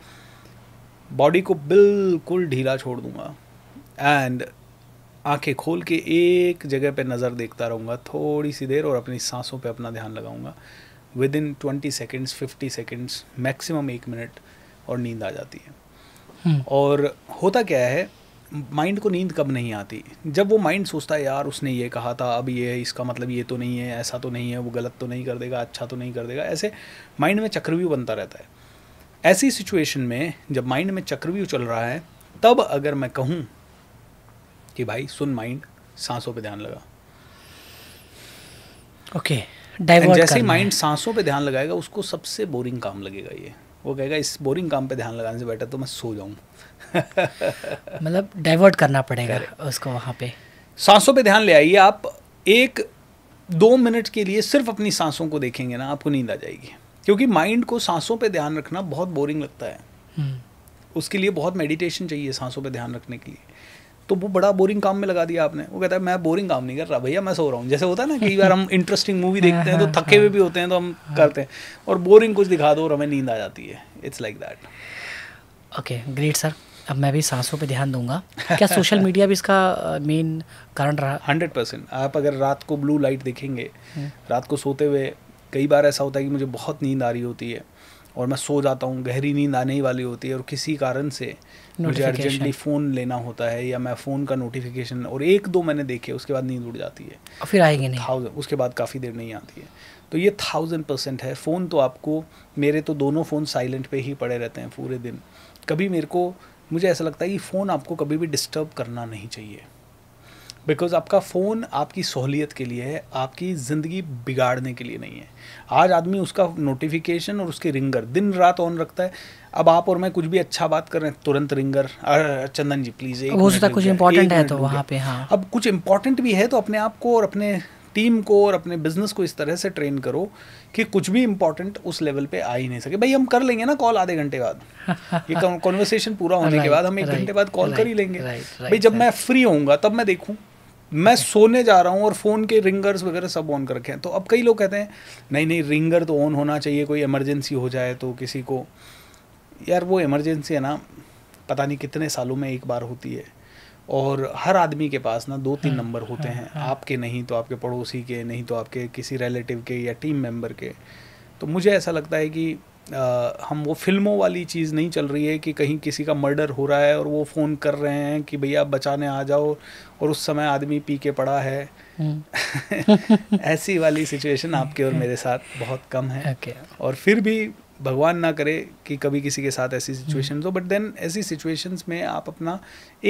बॉडी को बिल्कुल ढीला छोड़ दूंगा एंड आंखें खोल के एक जगह पे नज़र देखता रहूँगा थोड़ी सी देर और अपनी सांसों पे अपना ध्यान लगाऊँगा within twenty seconds fifty seconds maximum एक मिनट और नींद आ जाती है हम्म। और होता क्या है माइंड को नींद कब नहीं आती जब वो माइंड सोचता है यार उसने ये कहा था अब ये इसका मतलब ये तो नहीं है ऐसा तो नहीं है वो गलत तो नहीं कर देगा अच्छा तो नहीं कर देगा ऐसे माइंड में चक्रव्यूह बनता रहता है ऐसी सिचुएशन में जब माइंड में चक्रव्यूह चल रहा है तब अगर मैं कहूँ कि भाई सुन माइंड सांसों पे ध्यान लगा ओके okay, जैसे माइंड सांसों पे ध्यान लगाएगा उसको सबसे बोरिंग काम लगेगा ये वो कहेगा इस बोरिंग काम पे ध्यान लगाने से बेटर तो मैं सो जाऊँ मतलब डाइवर्ट करना पड़ेगा उसको वहाँ पे सांसों पे ध्यान ले आइए आप एक दो मिनट के लिए सिर्फ अपनी सांसों को देखेंगे ना आपको नींद आ जाएगी क्योंकि माइंड को सांसों पे ध्यान रखना बहुत बोरिंग लगता है हम्म। उसके लिए बहुत मेडिटेशन चाहिए सांसों पे ध्यान रखने के लिए तो वो बड़ा बोरिंग काम में लगा दिया आपने वो कहता है मैं बोरिंग काम नहीं कर रहा भैया मैं सो रहा हूँ जैसे होता है ना कई बार हम इंटरेस्टिंग मूवी हाँ, देखते हैं हाँ, तो थके हुए भी हाँ। होते हैं तो हम करते हैं और बोरिंग कुछ दिखा दो और हमें नींद आ जाती है it's like that okay great sir अब मैं भी सांसों पे ध्यान दूंगा क्या सोशल मीडिया भी इसका मेन कारण रहा हंड्रेड परसेंट आप अगर रात को ब्लू लाइट देखेंगे रात को सोते हुए कई बार ऐसा होता है कि मुझे बहुत नींद आ रही होती है और मैं सो जाता हूँ गहरी नींद आने ही वाली होती है और किसी कारण से मुझे अर्जेंटली फ़ोन लेना होता है या मैं फ़ोन का नोटिफिकेशन और एक दो मैंने देखे उसके बाद नींद उड़ जाती है और फिर आएगी नहीं थाउजेंड उसके बाद काफ़ी देर नहीं आती है तो ये थाउजेंड परसेंट है फ़ोन तो आपको मेरे तो दोनों फ़ोन साइलेंट पे ही पड़े रहते हैं पूरे दिन कभी मेरे को मुझे ऐसा लगता है कि फ़ोन आपको कभी भी डिस्टर्ब करना नहीं चाहिए बिकॉज आपका फ़ोन आपकी सहूलियत के लिए है आपकी ज़िंदगी बिगाड़ने के लिए नहीं है आज आदमी उसका नोटिफिकेशन और उसके रिंगर दिन रात ऑन रखता है अब आप और मैं कुछ भी अच्छा बात कर रहे हैं तुरंत रिंगर चंदन जी प्लीज़ हो सकता कुछ इंपॉर्टेंट है तो वहाँ पे हाँ अब कुछ इंपॉर्टेंट भी है तो अपने आप को और अपने टीम को और अपने बिजनेस को इस तरह से ट्रेन करो कि कुछ भी इंपॉर्टेंट उस लेवल पे आ ही नहीं सके भाई हम कर लेंगे ना कॉल आधे घंटे बाद ये कॉन्वर्सेशन पूरा होने के बाद हम एक घंटे बाद कॉल कर ही लेंगे भाई जब मैं फ्री होऊंगा तब मैं देखूँ मैं सोने जा रहा हूँ और फ़ोन के रिंगर्स वगैरह सब ऑन कर रखे हैं तो अब कई लोग कहते हैं नहीं नहीं रिंगर तो ऑन होना चाहिए कोई इमरजेंसी हो जाए तो किसी को यार वो इमरजेंसी है ना पता नहीं कितने सालों में एक बार होती है और हर आदमी के पास ना दो तीन नंबर होते हाँ, हैं हाँ। आपके नहीं तो आपके पड़ोसी के नहीं तो आपके किसी रिलेटिव के या टीम मेंबर के तो मुझे ऐसा लगता है कि आ, हम वो फिल्मों वाली चीज़ नहीं चल रही है कि कहीं किसी का मर्डर हो रहा है और वो फ़ोन कर रहे हैं कि भैया बचाने आ जाओ और उस समय आदमी पी के पड़ा है हम्म। ऐसी वाली सिचुएशन आपके और मेरे साथ बहुत कम है okay. और फिर भी भगवान ना करे कि कभी किसी के साथ ऐसी सिचुएशन हम्म। हो बट देन ऐसी सिचुएशंस में आप अपना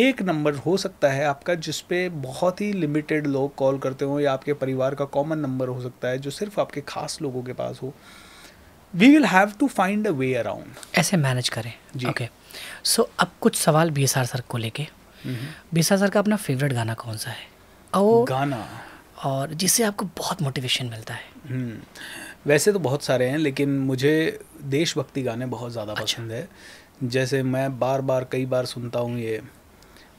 एक नंबर हो सकता है आपका जिस पे बहुत ही लिमिटेड लोग कॉल करते हो या आपके परिवार का कॉमन नंबर हो सकता है जो सिर्फ आपके खास लोगों के पास हो we will have to find a way around ऐसे मैनेज करें जी ओके सो अब कुछ सवाल बी सर को लेके बी हम्म। एस सर का अपना फेवरेट गाना कौन सा है ओ, गाना और जिससे आपको बहुत मोटिवेशन मिलता है हम्म। वैसे तो बहुत सारे हैं लेकिन मुझे देशभक्ति गाने बहुत ज़्यादा अच्छा। पसंद है जैसे मैं बार बार कई बार सुनता हूँ ये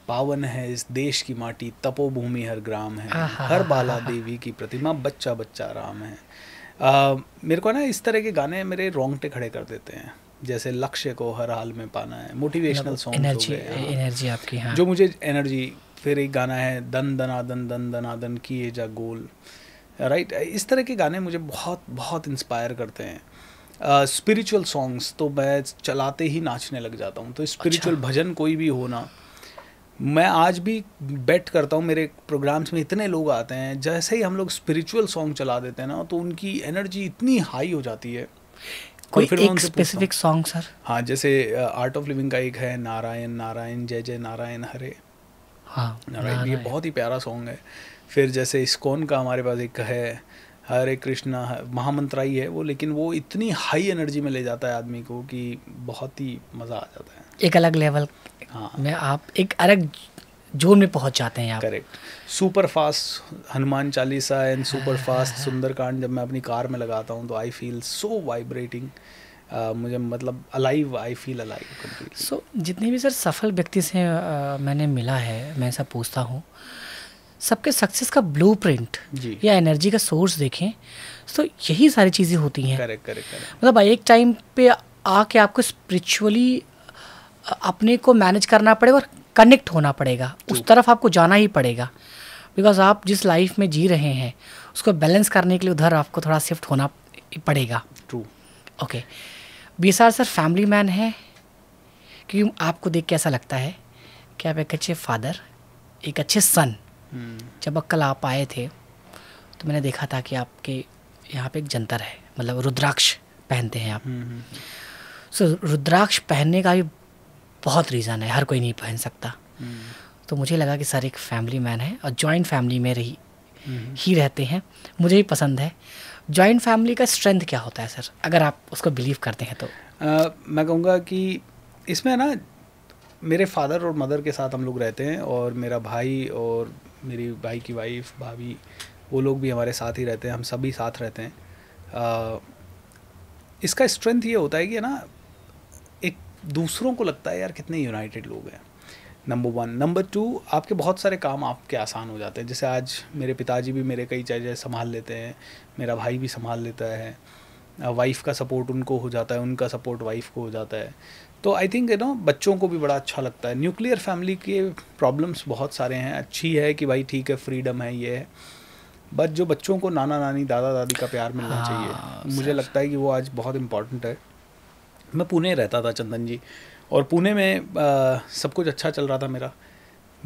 पावन है इस देश की माटी तपोभूमि हर ग्राम है हर बाला देवी की प्रतिमा बच्चा बच्चा राम है मेरे को ना इस तरह के गाने मेरे रोंगटे खड़े कर देते हैं जैसे लक्ष्य को हर हाल में पाना है मोटिवेशनल सॉन्ग एनर्जी एनर्जी आपकी हाँ। जो मुझे एनर्जी फिर एक गाना है दन दना दन दन दना दन किए जा गोल राइट इस तरह के गाने मुझे बहुत बहुत इंस्पायर करते हैं स्पिरिचुअल uh, सॉन्ग्स तो मैं चलाते ही नाचने लग जाता हूँ तो स्पिरिचुअल अच्छा। भजन कोई भी हो ना मैं आज भी बेट करता हूँ मेरे प्रोग्राम्स में इतने लोग आते हैं जैसे ही हम लोग स्पिरिचुअल सॉन्ग चला देते हैं ना तो उनकी एनर्जी इतनी हाई हो जाती है तो कोई फिर एक स्पेसिफिक सॉन्ग सर हाँ जैसे आर्ट ऑफ लिविंग का एक है नारायण नारायण जय जय नारायण हरे हाँ नारायण ये बहुत ही प्यारा सॉन्ग है फिर जैसे इस्कोन का हमारे पास एक है हरे कृष्णा महामंत्रा ही है वो लेकिन वो इतनी हाई एनर्जी में ले जाता है आदमी को कि बहुत ही मज़ा आ जाता है एक अलग लेवल हाँ आप एक अलग जोन में पहुंच जाते हैं आप correct super fast Hanuman Chalisa and super fast Sundarkand जब मैं अपनी कार में लगाता हूं तो आई फील सो वाइब्रेटिंग मुझे मतलब alive I feel alive so जितने भी सर सफल व्यक्ति से आ, uh, मैंने मिला है मैं ऐसा पूछता हूँ सबके सक्सेस का ब्लू प्रिंट या एनर्जी का सोर्स देखें तो यही सारी चीज़ें होती हैं करेक्ट करेक्ट मतलब एक टाइम पे आके आपको स्पिरिचुअली अपने को मैनेज करना पड़ेगा और कनेक्ट होना पड़ेगा उस तरफ आपको जाना ही पड़ेगा बिकॉज आप जिस लाइफ में जी रहे हैं उसको बैलेंस करने के लिए उधर आपको थोड़ा शिफ्ट होना पड़ेगा true okay B sir family man है क्योंकि आपको देख के ऐसा लगता है कि आप एक अच्छे फादर एक अच्छे सन hmm. जब कल आप आए थे तो मैंने देखा था कि आपके यहाँ पे एक जंतर है मतलब रुद्राक्ष पहनते हैं आप सो hmm, hmm, hmm. so, रुद्राक्ष पहनने का भी बहुत रीज़न है हर कोई नहीं पहन सकता हम्म। तो मुझे लगा कि सर एक फैमिली मैन है और जॉइंट फैमिली में रही हम्म। ही रहते हैं मुझे भी पसंद है जॉइंट फैमिली का स्ट्रेंथ क्या होता है सर अगर आप उसको बिलीव करते हैं तो आ, मैं कहूँगा कि इसमें ना मेरे फादर और मदर के साथ हम लोग रहते हैं और मेरा भाई और मेरी भाई की वाइफ भाभी वो लोग भी हमारे साथ ही रहते हैं हम सभी साथ रहते हैं आ, इसका स्ट्रेंथ ये होता है कि ना दूसरों को लगता है यार कितने यूनाइटेड लोग हैं नंबर वन नंबर टू आपके बहुत सारे काम आपके आसान हो जाते हैं जैसे आज मेरे पिताजी भी मेरे कई चीज़ें संभाल लेते हैं मेरा भाई भी संभाल लेता है वाइफ़ का सपोर्ट उनको हो जाता है उनका सपोर्ट वाइफ़ को हो जाता है तो आई थिंक यू नो बच्चों को भी बड़ा अच्छा लगता है न्यूक्लियर फैमिली के प्रॉब्लम्स बहुत सारे हैं अच्छी है कि भाई ठीक है फ्रीडम है ये है बट जो बच्चों को नाना नानी दादा दादी का प्यार मिलना हाँ, चाहिए मुझे लगता है कि वो आज बहुत इम्पॉर्टेंट है मैं पुणे रहता था चंदन जी और पुणे में आ, सब कुछ अच्छा चल रहा था मेरा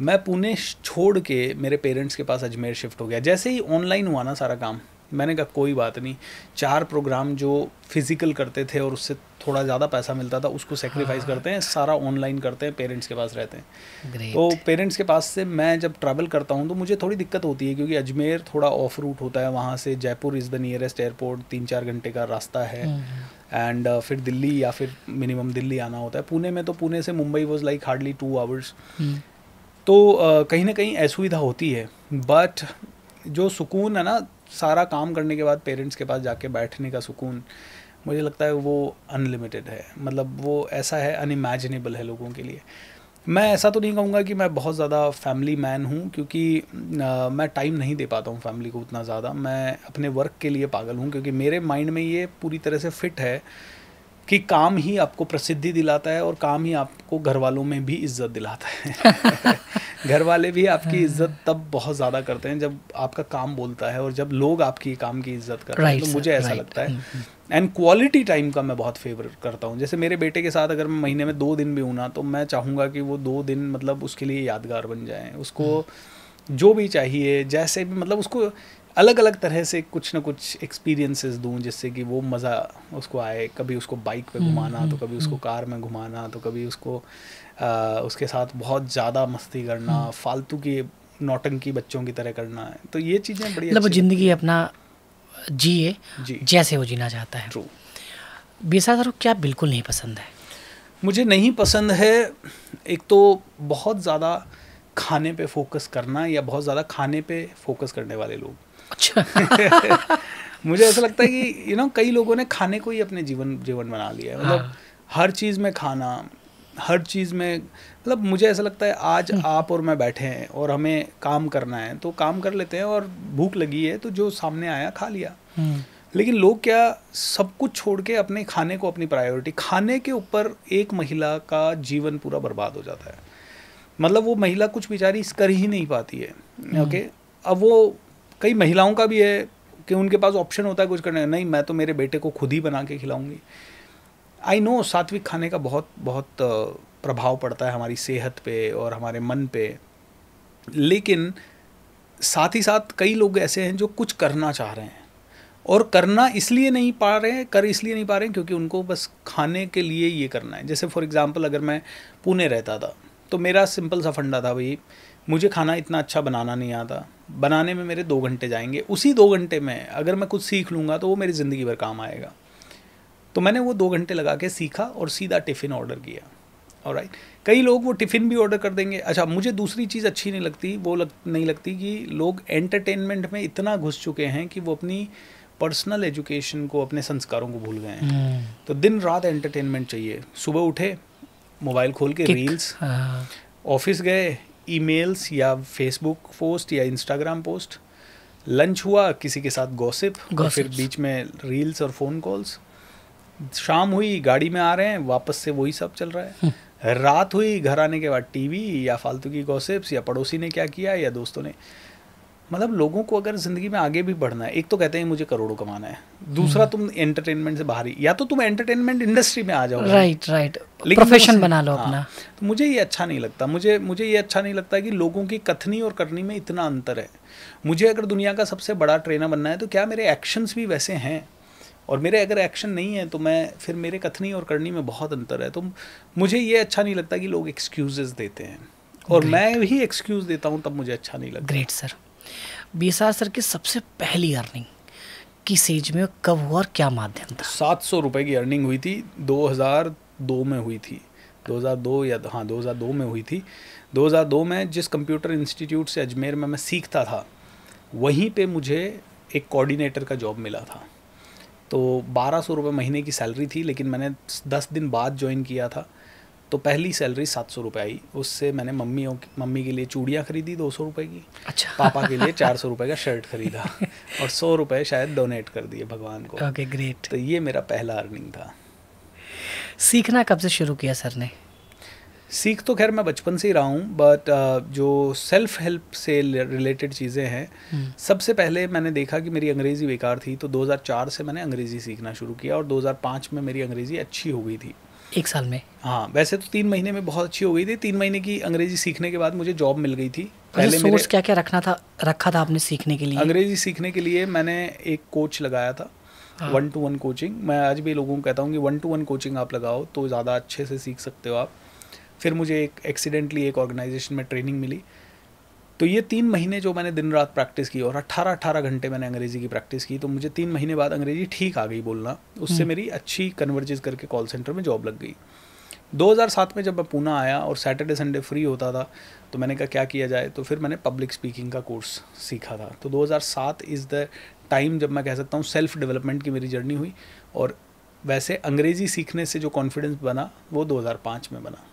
मैं पुणे छोड़ के मेरे पेरेंट्स के पास अजमेर शिफ्ट हो गया जैसे ही ऑनलाइन हुआ ना सारा काम मैंने कहा कोई बात नहीं चार प्रोग्राम जो फिज़िकल करते थे और उससे थोड़ा ज़्यादा पैसा मिलता था उसको सेक्रीफाइस हाँ। करते हैं सारा ऑनलाइन करते हैं पेरेंट्स के पास रहते हैं तो पेरेंट्स के पास से मैं जब ट्रैवल करता हूँ तो मुझे थोड़ी दिक्कत होती है क्योंकि अजमेर थोड़ा ऑफ रूट होता है वहाँ से Jaipur is the nearest airport तीन चार घंटे का रास्ता है एंड हम्म। uh, फिर दिल्ली या फिर मिनिमम दिल्ली आना होता है पुणे में तो पुणे से Mumbai was like hardly two hours तो uh, कहीं ना कहीं असुविधा होती है बट जो सुकून है ना सारा काम करने के बाद पेरेंट्स के पास जाके बैठने का सुकून मुझे लगता है वो अनलिमिटेड है मतलब वो ऐसा है अनइमेजिनेबल है लोगों के लिए मैं ऐसा तो नहीं कहूँगा कि मैं बहुत ज़्यादा फैमिली मैन हूँ क्योंकि आ, मैं टाइम नहीं दे पाता हूँ फैमिली को उतना ज़्यादा मैं अपने वर्क के लिए पागल हूँ क्योंकि मेरे माइंड में ये पूरी तरह से फिट है कि काम ही आपको प्रसिद्धि दिलाता है और काम ही आपको घर वालों में भी इज्जत दिलाता है घर वाले भी आपकी हाँ। इज्जत तब बहुत ज़्यादा करते हैं जब आपका काम बोलता है और जब लोग आपकी काम की इज्जत करते right, हैं तो मुझे ऐसा right. लगता है एंड क्वालिटी टाइम का मैं बहुत फेवर करता हूँ जैसे मेरे बेटे के साथ अगर मैं महीने में दो दिन भी हूँ ना तो मैं चाहूँगा कि वो दो दिन मतलब उसके लिए यादगार बन जाए उसको हम्म। जो भी चाहिए जैसे भी मतलब उसको अलग अलग तरह से कुछ ना कुछ एक्सपीरियंसेस दूँ जिससे कि वो मज़ा उसको आए कभी उसको बाइक पे हम्म, घुमाना तो हम्म, कभी हम्म। उसको कार में घुमाना तो कभी उसको आ, उसके साथ बहुत ज़्यादा मस्ती करना फालतू की नौटंकी बच्चों की तरह करना है तो ये चीज़ें बड़ी मतलब ज़िंदगी अपना जिए जी जैसे वो जीना चाहता है ट्रू सर क्या बिल्कुल नहीं पसंद है मुझे नहीं पसंद है एक तो बहुत ज़्यादा खाने पे फोकस करना या बहुत ज़्यादा खाने पे फोकस करने वाले लोग अच्छा मुझे ऐसा लगता है कि यू नो कई लोगों ने खाने को ही अपने जीवन जीवन बना लिया है मतलब हाँ। हर चीज़ में खाना हर चीज़ में मतलब मुझे ऐसा लगता है आज हम्म। आप और मैं बैठे हैं और हमें काम करना है तो काम कर लेते हैं और भूख लगी है तो जो सामने आया खा लिया हम्म। लेकिन लोग क्या सब कुछ छोड़ के अपने खाने को अपनी प्रायोरिटी खाने के ऊपर एक महिला का जीवन पूरा बर्बाद हो जाता है मतलब वो महिला कुछ बेचारी कर ही नहीं पाती है ओके हम्म। अब वो कई महिलाओं का भी है कि उनके पास ऑप्शन होता है कुछ करने का नहीं मैं तो मेरे बेटे को खुद ही बना के खिलाऊंगी आई नो सात्विक खाने का बहुत बहुत प्रभाव पड़ता है हमारी सेहत पे और हमारे मन पे लेकिन साथ ही साथ कई लोग ऐसे हैं जो कुछ करना चाह रहे हैं और करना इसलिए नहीं पा रहे हैं कर इसलिए नहीं पा रहे हैं क्योंकि उनको बस खाने के लिए ये करना है जैसे फॉर एग्ज़ाम्पल अगर मैं पुणे रहता था तो मेरा सिंपल सा फंडा था भाई मुझे खाना इतना अच्छा बनाना नहीं आता बनाने में मेरे दो घंटे जाएंगे उसी दो घंटे में अगर मैं कुछ सीख लूँगा तो वो मेरी ज़िंदगी भर काम आएगा तो मैंने वो दो घंटे लगा के सीखा और सीधा टिफ़िन ऑर्डर किया और राइट कई लोग वो टिफ़िन भी ऑर्डर कर देंगे अच्छा मुझे दूसरी चीज़ अच्छी नहीं लगती वो लग नहीं लगती कि लोग एंटरटेनमेंट में इतना घुस चुके हैं कि वो अपनी पर्सनल एजुकेशन को अपने संस्कारों को भूल गए हैं हम्म। तो दिन रात एंटरटेनमेंट चाहिए सुबह उठे मोबाइल खोल के रील्स ऑफिस हाँ। गए ईमेल्स या फेसबुक पोस्ट या इंस्टाग्राम पोस्ट लंच हुआ किसी के साथ गॉसिप और फिर बीच में रील्स और फ़ोन कॉल्स शाम हुई गाड़ी में आ रहे हैं वापस से वही सब चल रहा है हम्म। रात हुई घर आने के बाद टीवी या फालतू की गॉसिप्स या पड़ोसी ने क्या किया या दोस्तों ने मतलब लोगों को अगर ज़िंदगी में आगे भी बढ़ना है एक तो कहते हैं मुझे करोड़ों कमाना है दूसरा हम्म। तुम एंटरटेनमेंट से बाहर ही या तो तुम एंटरटेनमेंट इंडस्ट्री में आ जाओ राइट राइट प्रोफेशन बना लो अपना हाँ, तो मुझे ये अच्छा नहीं लगता मुझे मुझे ये अच्छा नहीं लगता कि लोगों की कथनी और करनी में इतना अंतर है मुझे अगर दुनिया का सबसे बड़ा ट्रेनर बनना है तो क्या मेरे एक्शंस भी वैसे हैं और मेरे अगर एक्शन नहीं है तो मैं फिर मेरे कथनी और करनी में बहुत अंतर है तो मुझे ये अच्छा नहीं लगता कि लोग एक्सक्यूजेज देते हैं और मैं भी एक्सक्यूज़ देता हूँ तब मुझे अच्छा नहीं लगता ग्रेट सर बीसार सर की सबसे पहली अर्निंग किस एज में कब हुआ और क्या माध्यम था सात सौ रुपये की अर्निंग हुई थी 2002 में हुई थी 2002 या तो, हाँ 2002 में हुई थी 2002 में जिस कंप्यूटर इंस्टीट्यूट से अजमेर में मैं सीखता था वहीं पे मुझे एक कोऑर्डिनेटर का जॉब मिला था तो बारह सौ रुपये महीने की सैलरी थी लेकिन मैंने दस दिन बाद ज्वाइन किया था तो पहली सैलरी सात सौ रुपये आई उससे मैंने मम्मी मम्मी के लिए चूड़ियाँ खरीदी दो सौ रुपये की अच्छा पापा के लिए चार सौ रुपये का शर्ट खरीदा और सौ रुपये शायद डोनेट कर दिए भगवान को ओके okay, ग्रेट तो ये मेरा पहला अर्निंग था सीखना कब से शुरू किया सर ने सीख तो खैर मैं बचपन से ही रहा हूँ बट uh, जो सेल्फ हेल्प से रिलेटेड चीज़ें हैं हम्म। सबसे पहले मैंने देखा कि मेरी अंग्रेज़ी बेकार थी तो 2004 से मैंने अंग्रेज़ी सीखना शुरू किया और 2005 में मेरी अंग्रेज़ी अच्छी हो गई थी एक साल में हाँ वैसे तो तीन महीने में बहुत अच्छी हो गई थी तीन महीने की अंग्रेजी सीखने के बाद मुझे जॉब मिल गई थी अच्छा, पहले सोर्स क्या क्या रखना था रखा था आपने सीखने के लिए अंग्रेजी सीखने के लिए मैंने एक कोच लगाया था वन टू वन कोचिंग मैं आज भी लोगों को कहता हूँ कि वन टू वन कोचिंग आप लगाओ तो ज़्यादा अच्छे से सीख सकते हो आप फिर मुझे एक एक्सीडेंटली एक ऑर्गेनाइजेशन में ट्रेनिंग मिली तो ये तीन महीने जो मैंने दिन रात प्रैक्टिस की और अट्ठारह अट्ठारह घंटे मैंने अंग्रेज़ी की प्रैक्टिस की तो मुझे तीन महीने बाद अंग्रेज़ी ठीक आ गई बोलना उससे हम्म। मेरी अच्छी कन्वर्जेज करके कॉल सेंटर में जॉब लग गई 2007 में जब मैं पूना आया और सैटरडे संडे फ्री होता था तो मैंने कहा क्या किया जाए तो फिर मैंने पब्लिक स्पीकिंग का कोर्स सीखा था तो 2007 इज़ द टाइम जब मैं कह सकता हूँ सेल्फ डेवलपमेंट की मेरी जर्नी हुई और वैसे अंग्रेज़ी सीखने से जो कॉन्फिडेंस बना वो 2005 में बना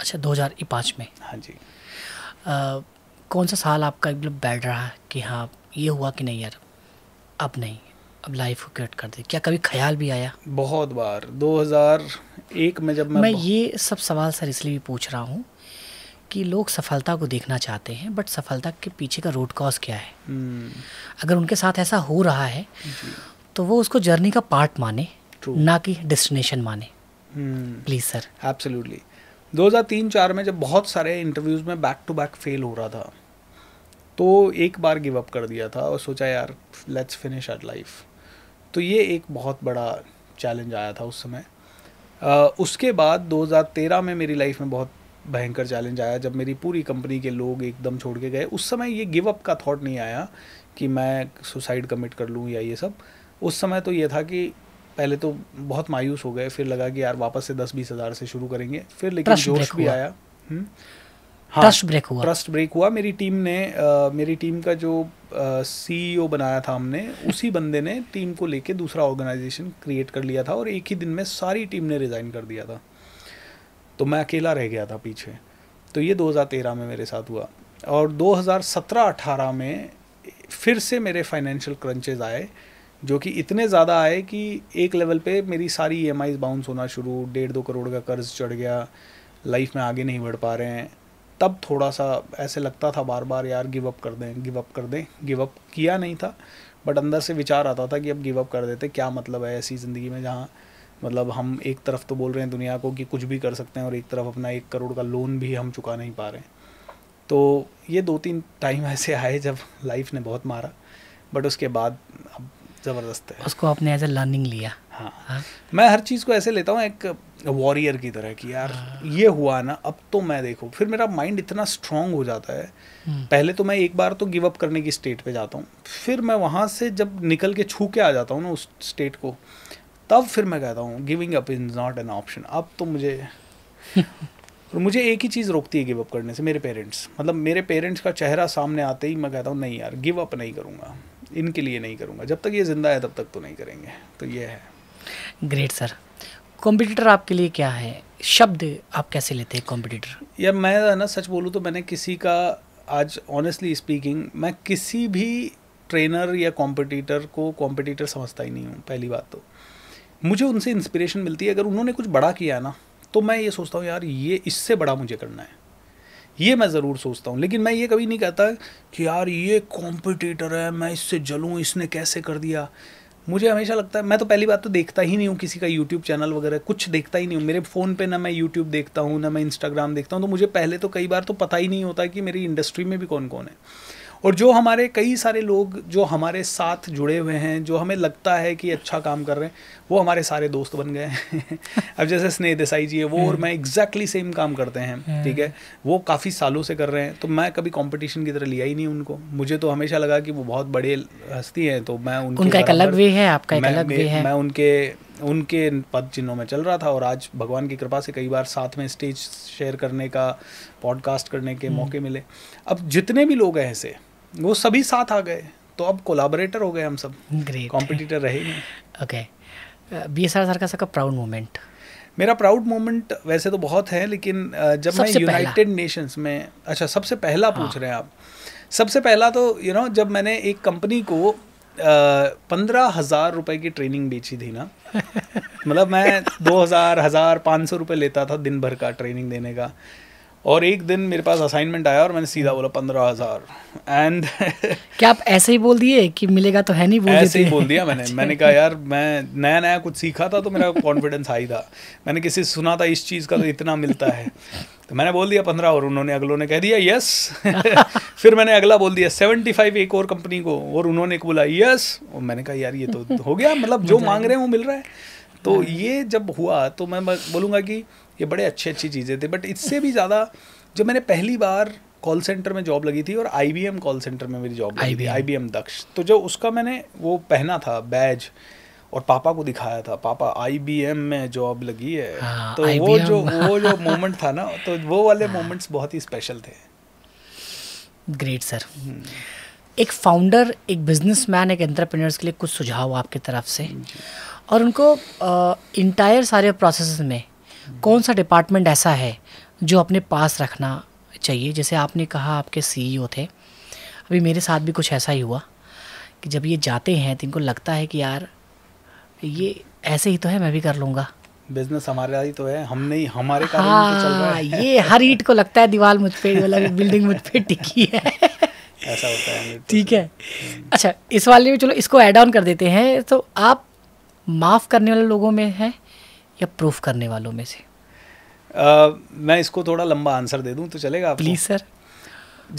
अच्छा 2005 में हाँ जी आ, कौन सा साल आपका मतलब बैठ रहा है कि हाँ ये हुआ कि नहीं यार अब नहीं अब लाइफ को क्रिएट कर दे क्या कभी ख्याल भी आया बहुत बार 2001 में जब मैं मैं ये सब सवाल सर इसलिए भी पूछ रहा हूँ कि लोग सफलता को देखना चाहते हैं बट सफलता के पीछे का रूट कॉज क्या है हम्म। अगर उनके साथ ऐसा हो रहा है तो वो उसको जर्नी का पार्ट माने ना कि डेस्टिनेशन माने प्लीज़ सर एब्सोल्युटली तीन चार में जब बहुत सारे इंटरव्यूज़ में बैक टू बैक फेल हो रहा था तो एक बार गिव अप कर दिया था और सोचा यार लेट्स फिनिश आर लाइफ तो ये एक बहुत बड़ा चैलेंज आया था उस समय आ, उसके बाद 2013 में मेरी लाइफ में बहुत भयंकर चैलेंज आया जब मेरी पूरी कंपनी के लोग एकदम छोड़ के गए उस समय ये गिव अप का थॉट नहीं आया कि मैं सुसाइड कमिट कर लूँ या ये सब उस समय तो ये था कि पहले तो बहुत मायूस हो गए फिर लगा कि यार वापस से दस बीस हज़ार से शुरू करेंगे फिर लेकिन जोश भी आया हम्म? हाँ, ट्रस्ट ब्रेक हुआ ट्रस्ट ब्रेक हुआ मेरी टीम ने आ, मेरी टीम का जो सीईओ e बनाया था हमने उसी बंदे ने टीम को लेके दूसरा ऑर्गेनाइजेशन क्रिएट कर लिया था और एक ही दिन में सारी टीम ने रिज़ाइन कर दिया था तो मैं अकेला रह गया था पीछे तो ये 2013 में मेरे साथ हुआ और 2017-18 में फिर से मेरे फाइनेंशियल क्रंचेज आए जो कि इतने ज़्यादा आए कि एक लेवल पे मेरी सारी ई एम बाउंस होना शुरू डेढ़ दो करोड़ का कर्ज चढ़ गया लाइफ में आगे नहीं बढ़ पा रहे हैं तब थोड़ा सा ऐसे लगता था बार बार यार गिव अप कर दें गिव अप कर दें गिव अप किया नहीं था बट अंदर से विचार आता था कि अब गिव अप कर देते क्या मतलब है ऐसी ज़िंदगी में जहाँ मतलब हम एक तरफ तो बोल रहे हैं दुनिया को कि कुछ भी कर सकते हैं और एक तरफ अपना एक करोड़ का लोन भी हम चुका नहीं पा रहे हैं तो ये दो तीन टाइम ऐसे आए जब लाइफ ने बहुत मारा बट उसके बाद ज़बरदस्त है उसको आपने एज ए लर्निंग लिया हाँ, हाँ मैं हर चीज़ को ऐसे लेता हूँ एक वॉरियर की तरह कि यार हाँ। ये हुआ ना अब तो मैं देखो फिर मेरा माइंड इतना स्ट्रांग हो जाता है हम्म। पहले तो मैं एक बार तो गिव अप करने की स्टेट पे जाता हूँ फिर मैं वहाँ से जब निकल के छू के आ जाता हूँ ना उस स्टेट को तब फिर मैं कहता हूँ giving up is not an option अब तो मुझे और मुझे एक ही चीज़ रोकती है गिव अप करने से मेरे पेरेंट्स मतलब मेरे पेरेंट्स का चेहरा सामने आते ही मैं कहता हूँ नहीं यार गिव अप नहीं करूँगा इनके लिए नहीं करूँगा जब तक ये ज़िंदा है तब तक तो नहीं करेंगे तो ये है ग्रेट सर कॉम्पिटिटर आपके लिए क्या है शब्द आप कैसे लेते हैं कॉम्पिटिटर यार मैं ना सच बोलूँ तो मैंने किसी का आज ऑनेस्टली स्पीकिंग मैं किसी भी ट्रेनर या कॉम्पिटिटर को कॉम्पिटिटर समझता ही नहीं हूँ पहली बात तो मुझे उनसे इंस्पिरेशन मिलती है अगर उन्होंने कुछ बड़ा किया ना तो मैं ये सोचता हूँ यार ये इससे बड़ा मुझे करना है ये मैं ज़रूर सोचता हूँ लेकिन मैं ये कभी नहीं कहता कि यार ये कॉम्पिटिटर है मैं इससे जलूँ इसने कैसे कर दिया मुझे हमेशा लगता है मैं तो पहली बात तो देखता ही नहीं हूँ किसी का यूट्यूब चैनल वगैरह कुछ देखता ही नहीं हूँ मेरे फ़ोन पे ना मैं यूट्यूब देखता हूँ ना मैं इंस्टाग्राम देखता हूँ तो मुझे पहले तो कई बार तो पता ही नहीं होता कि मेरी इंडस्ट्री में भी कौन कौन है और जो हमारे कई सारे लोग जो हमारे साथ जुड़े हुए हैं जो हमें लगता है कि अच्छा काम कर रहे हैं वो हमारे सारे दोस्त बन गए हैं अब जैसे स्नेह देसाई जी है वो और हम्म। मैं एग्जैक्टली सेम काम करते हैं हम्म। ठीक है वो काफ़ी सालों से कर रहे हैं तो मैं कभी कॉम्पिटिशन की तरह लिया ही नहीं उनको मुझे तो हमेशा लगा कि वो बहुत बड़े हस्ती हैं तो मैं उनके उनका एक अलग भी है आपका एक अलग भी है मैं उनके उनके पद चिन्हों में चल रहा था और आज भगवान की कृपा से कई बार साथ में स्टेज शेयर करने का पॉडकास्ट करने के हम्म। मौके मिले अब जितने भी लोग हैं ऐसे वो सभी साथ आ गए तो अब कोलाबरेटर हो गए हम सब ग्रेट कॉम्पिटिटर रहे okay B S R sir का सबका प्राउड मोमेंट मेरा प्राउड मोमेंट वैसे तो बहुत है लेकिन uh, जब मैं यूनाइटेड नेशंस में अच्छा सबसे पहला हाँ. पूछ रहे हैं आप सबसे पहला तो यू you नो know, जब मैंने एक कंपनी को uh, पंद्रह हज़ार रुपये की ट्रेनिंग बेची थी ना मतलब मैं दो हज़ार हज़ार पाँच सौ रुपये लेता था दिन भर का ट्रेनिंग देने का और एक दिन मेरे पास असाइनमेंट आया और मैंने सीधा बोला पंद्रह हज़ार एंड क्या आप ऐसे ही बोल दिए कि मिलेगा तो है नहीं बोल ऐसे ही बोल दिया मैंने मैंने कहा यार मैं नया नया कुछ सीखा था तो मेरा कॉन्फिडेंस हाई था मैंने किसी से सुना था इस चीज़ का तो इतना मिलता है तो मैंने बोल दिया पंद्रह और उन्होंने अगलों ने कह दिया यस फिर मैंने अगला बोल दिया सेवेंटी फाइव एक और कंपनी को और उन्होंने बोला यस और मैंने कहा यार ये तो हो गया मतलब जो मांग रहे हैं वो मिल रहा है तो हाँ। ये जब हुआ तो मैं बोलूँगा कि ये बड़े अच्छी अच्छी चीज़ें थी बट इससे भी ज़्यादा जब मैंने पहली बार कॉल सेंटर में जॉब लगी थी और आई कॉल सेंटर में मेरी जॉब लगी थी आई दक्ष तो जो उसका मैंने वो पहना था बैज और पापा को दिखाया था पापा आई में जॉब लगी है हाँ, तो वो जो वो जो मोमेंट था ना तो वो वाले मोमेंट्स बहुत ही स्पेशल थे ग्रेट हम्म। सर एक फाउंडर एक बिजनेसमैन एक एंटरप्रेन्योर्स के लिए कुछ सुझाव आपकी तरफ से और उनको इंटायर सारे प्रोसेस में कौन सा डिपार्टमेंट ऐसा है जो अपने पास रखना चाहिए जैसे आपने कहा आपके सीईओ e थे अभी मेरे साथ भी कुछ ऐसा ही हुआ कि जब ये जाते हैं तो इनको लगता है कि यार ये ऐसे ही तो है मैं भी कर लूँगा बिजनेस हमारे ही तो है हम नहीं हमारे हाँ, तो चल रहा है हाँ, ये हर ईट को लगता है दीवार मुझ पर बिल्डिंग मुझ पर टिकी है ऐसा होता है तो ठीक है हम्म। अच्छा इस वाले में चलो इसको एड ऑन कर देते हैं तो आप माफ़ करने वाले लोगों में हैं या प्रूफ करने वालों में से uh, मैं इसको थोड़ा लंबा आंसर दे दूं तो चलेगा प्लीज़ सर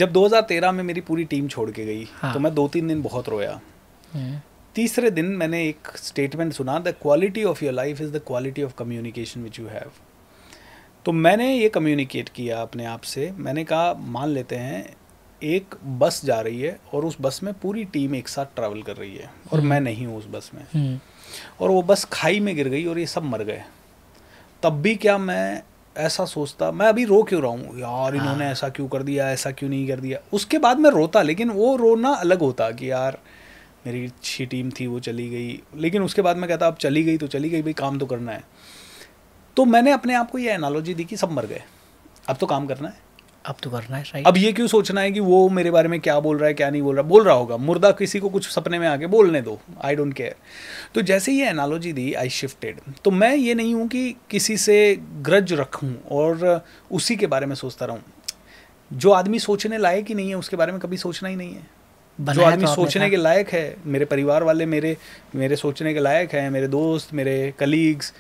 जब 2013 में मेरी पूरी टीम छोड़ के गई हाँ. तो मैं दो तीन दिन बहुत रोया हम्म। तीसरे दिन मैंने एक स्टेटमेंट सुना the quality of your life is the quality of communication which you have तो मैंने ये कम्युनिकेट किया अपने आप से मैंने कहा मान लेते हैं एक बस जा रही है और उस बस में पूरी टीम एक साथ ट्रैवल कर रही है और हम्म। मैं नहीं हूँ उस बस में हम्म। और वो बस खाई में गिर गई और ये सब मर गए तब भी क्या मैं ऐसा सोचता मैं अभी रो क्यों रहा हूँ यार हाँ। इन्होंने हाँ। ऐसा क्यों कर दिया ऐसा क्यों नहीं कर दिया उसके बाद मैं रोता लेकिन वो रोना अलग होता कि यार मेरी अच्छी टीम थी वो चली गई लेकिन उसके बाद मैं कहता अब चली गई तो चली गई भाई काम तो करना है तो मैंने अपने आप को ये एनालॉजी दी कि सब मर गए अब तो काम करना है अब तो करना है राइट अब ये क्यों सोचना है कि वो मेरे बारे में क्या बोल रहा है क्या नहीं बोल रहा बोल रहा होगा मुर्दा किसी को कुछ सपने में आके बोलने दो आई डोंट केयर तो जैसे ये एनालॉजी दी आई शिफ्टेड तो मैं ये नहीं हूँ कि किसी से ग्रज रखूँ और उसी के बारे में सोचता रहूँ जो आदमी सोचने लायक ही नहीं है उसके बारे में कभी सोचना ही नहीं है जो तो आदमी तो सोचने के लायक है मेरे परिवार वाले मेरे मेरे सोचने के लायक हैं मेरे दोस्त मेरे कलीग्स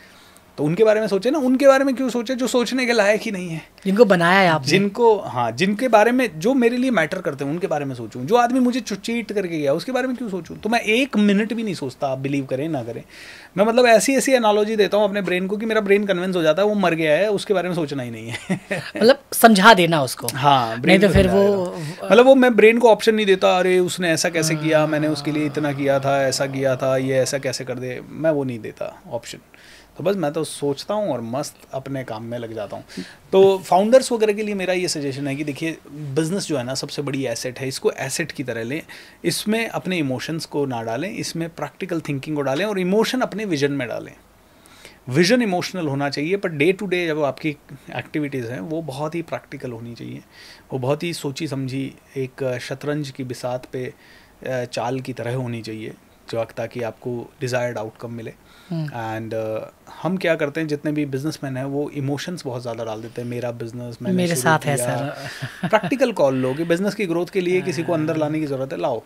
तो उनके बारे में सोचे ना उनके बारे में क्यों सोचे जो सोचने के लायक ही नहीं है जिनको बनाया है आप जिनको हाँ जिनके बारे में जो मेरे लिए मैटर करते हैं उनके बारे में सोचूं जो आदमी मुझे चुचीट करके गया उसके बारे में क्यों सोचूं तो मैं एक मिनट भी नहीं सोचता आप बिलीव करें ना करें मैं मतलब ऐसी ऐसी एनालॉजी देता हूँ अपने ब्रेन को कि मेरा ब्रेन कन्विंस हो जाता है वो मर गया है उसके बारे में सोचना ही नहीं है मतलब समझा देना उसको हाँ ब्रेन तो फिर वो मतलब वो मैं ब्रेन को ऑप्शन नहीं देता अरे उसने ऐसा कैसे किया मैंने उसके लिए इतना किया था ऐसा किया था ये ऐसा कैसे कर दे मैं वो नहीं देता ऑप्शन तो बस मैं तो सोचता हूँ और मस्त अपने काम में लग जाता हूँ तो फाउंडर्स वगैरह के लिए मेरा ये सजेशन है कि देखिए बिज़नेस जो है ना सबसे बड़ी एसेट है इसको एसेट की तरह लें इसमें अपने इमोशंस को ना डालें इसमें प्रैक्टिकल थिंकिंग को डालें और इमोशन अपने विजन में डालें विजन इमोशनल होना चाहिए पर डे टू डे जब आपकी एक्टिविटीज़ हैं वो बहुत ही प्रैक्टिकल होनी चाहिए वो बहुत ही सोची समझी एक शतरंज की बिसात पे चाल की तरह होनी चाहिए जो ताकि आपको डिज़ायर्ड आउटकम मिले एंड hmm. uh, हम क्या करते हैं जितने भी बिजनेस मैन हैं वो इमोशंस बहुत ज़्यादा डाल देते हैं मेरा बिजनेस मैंने मेरे साथ है सर प्रैक्टिकल कॉल लो कि बिजनेस की ग्रोथ के लिए किसी को अंदर हाँ। लाने की ज़रूरत है लाओ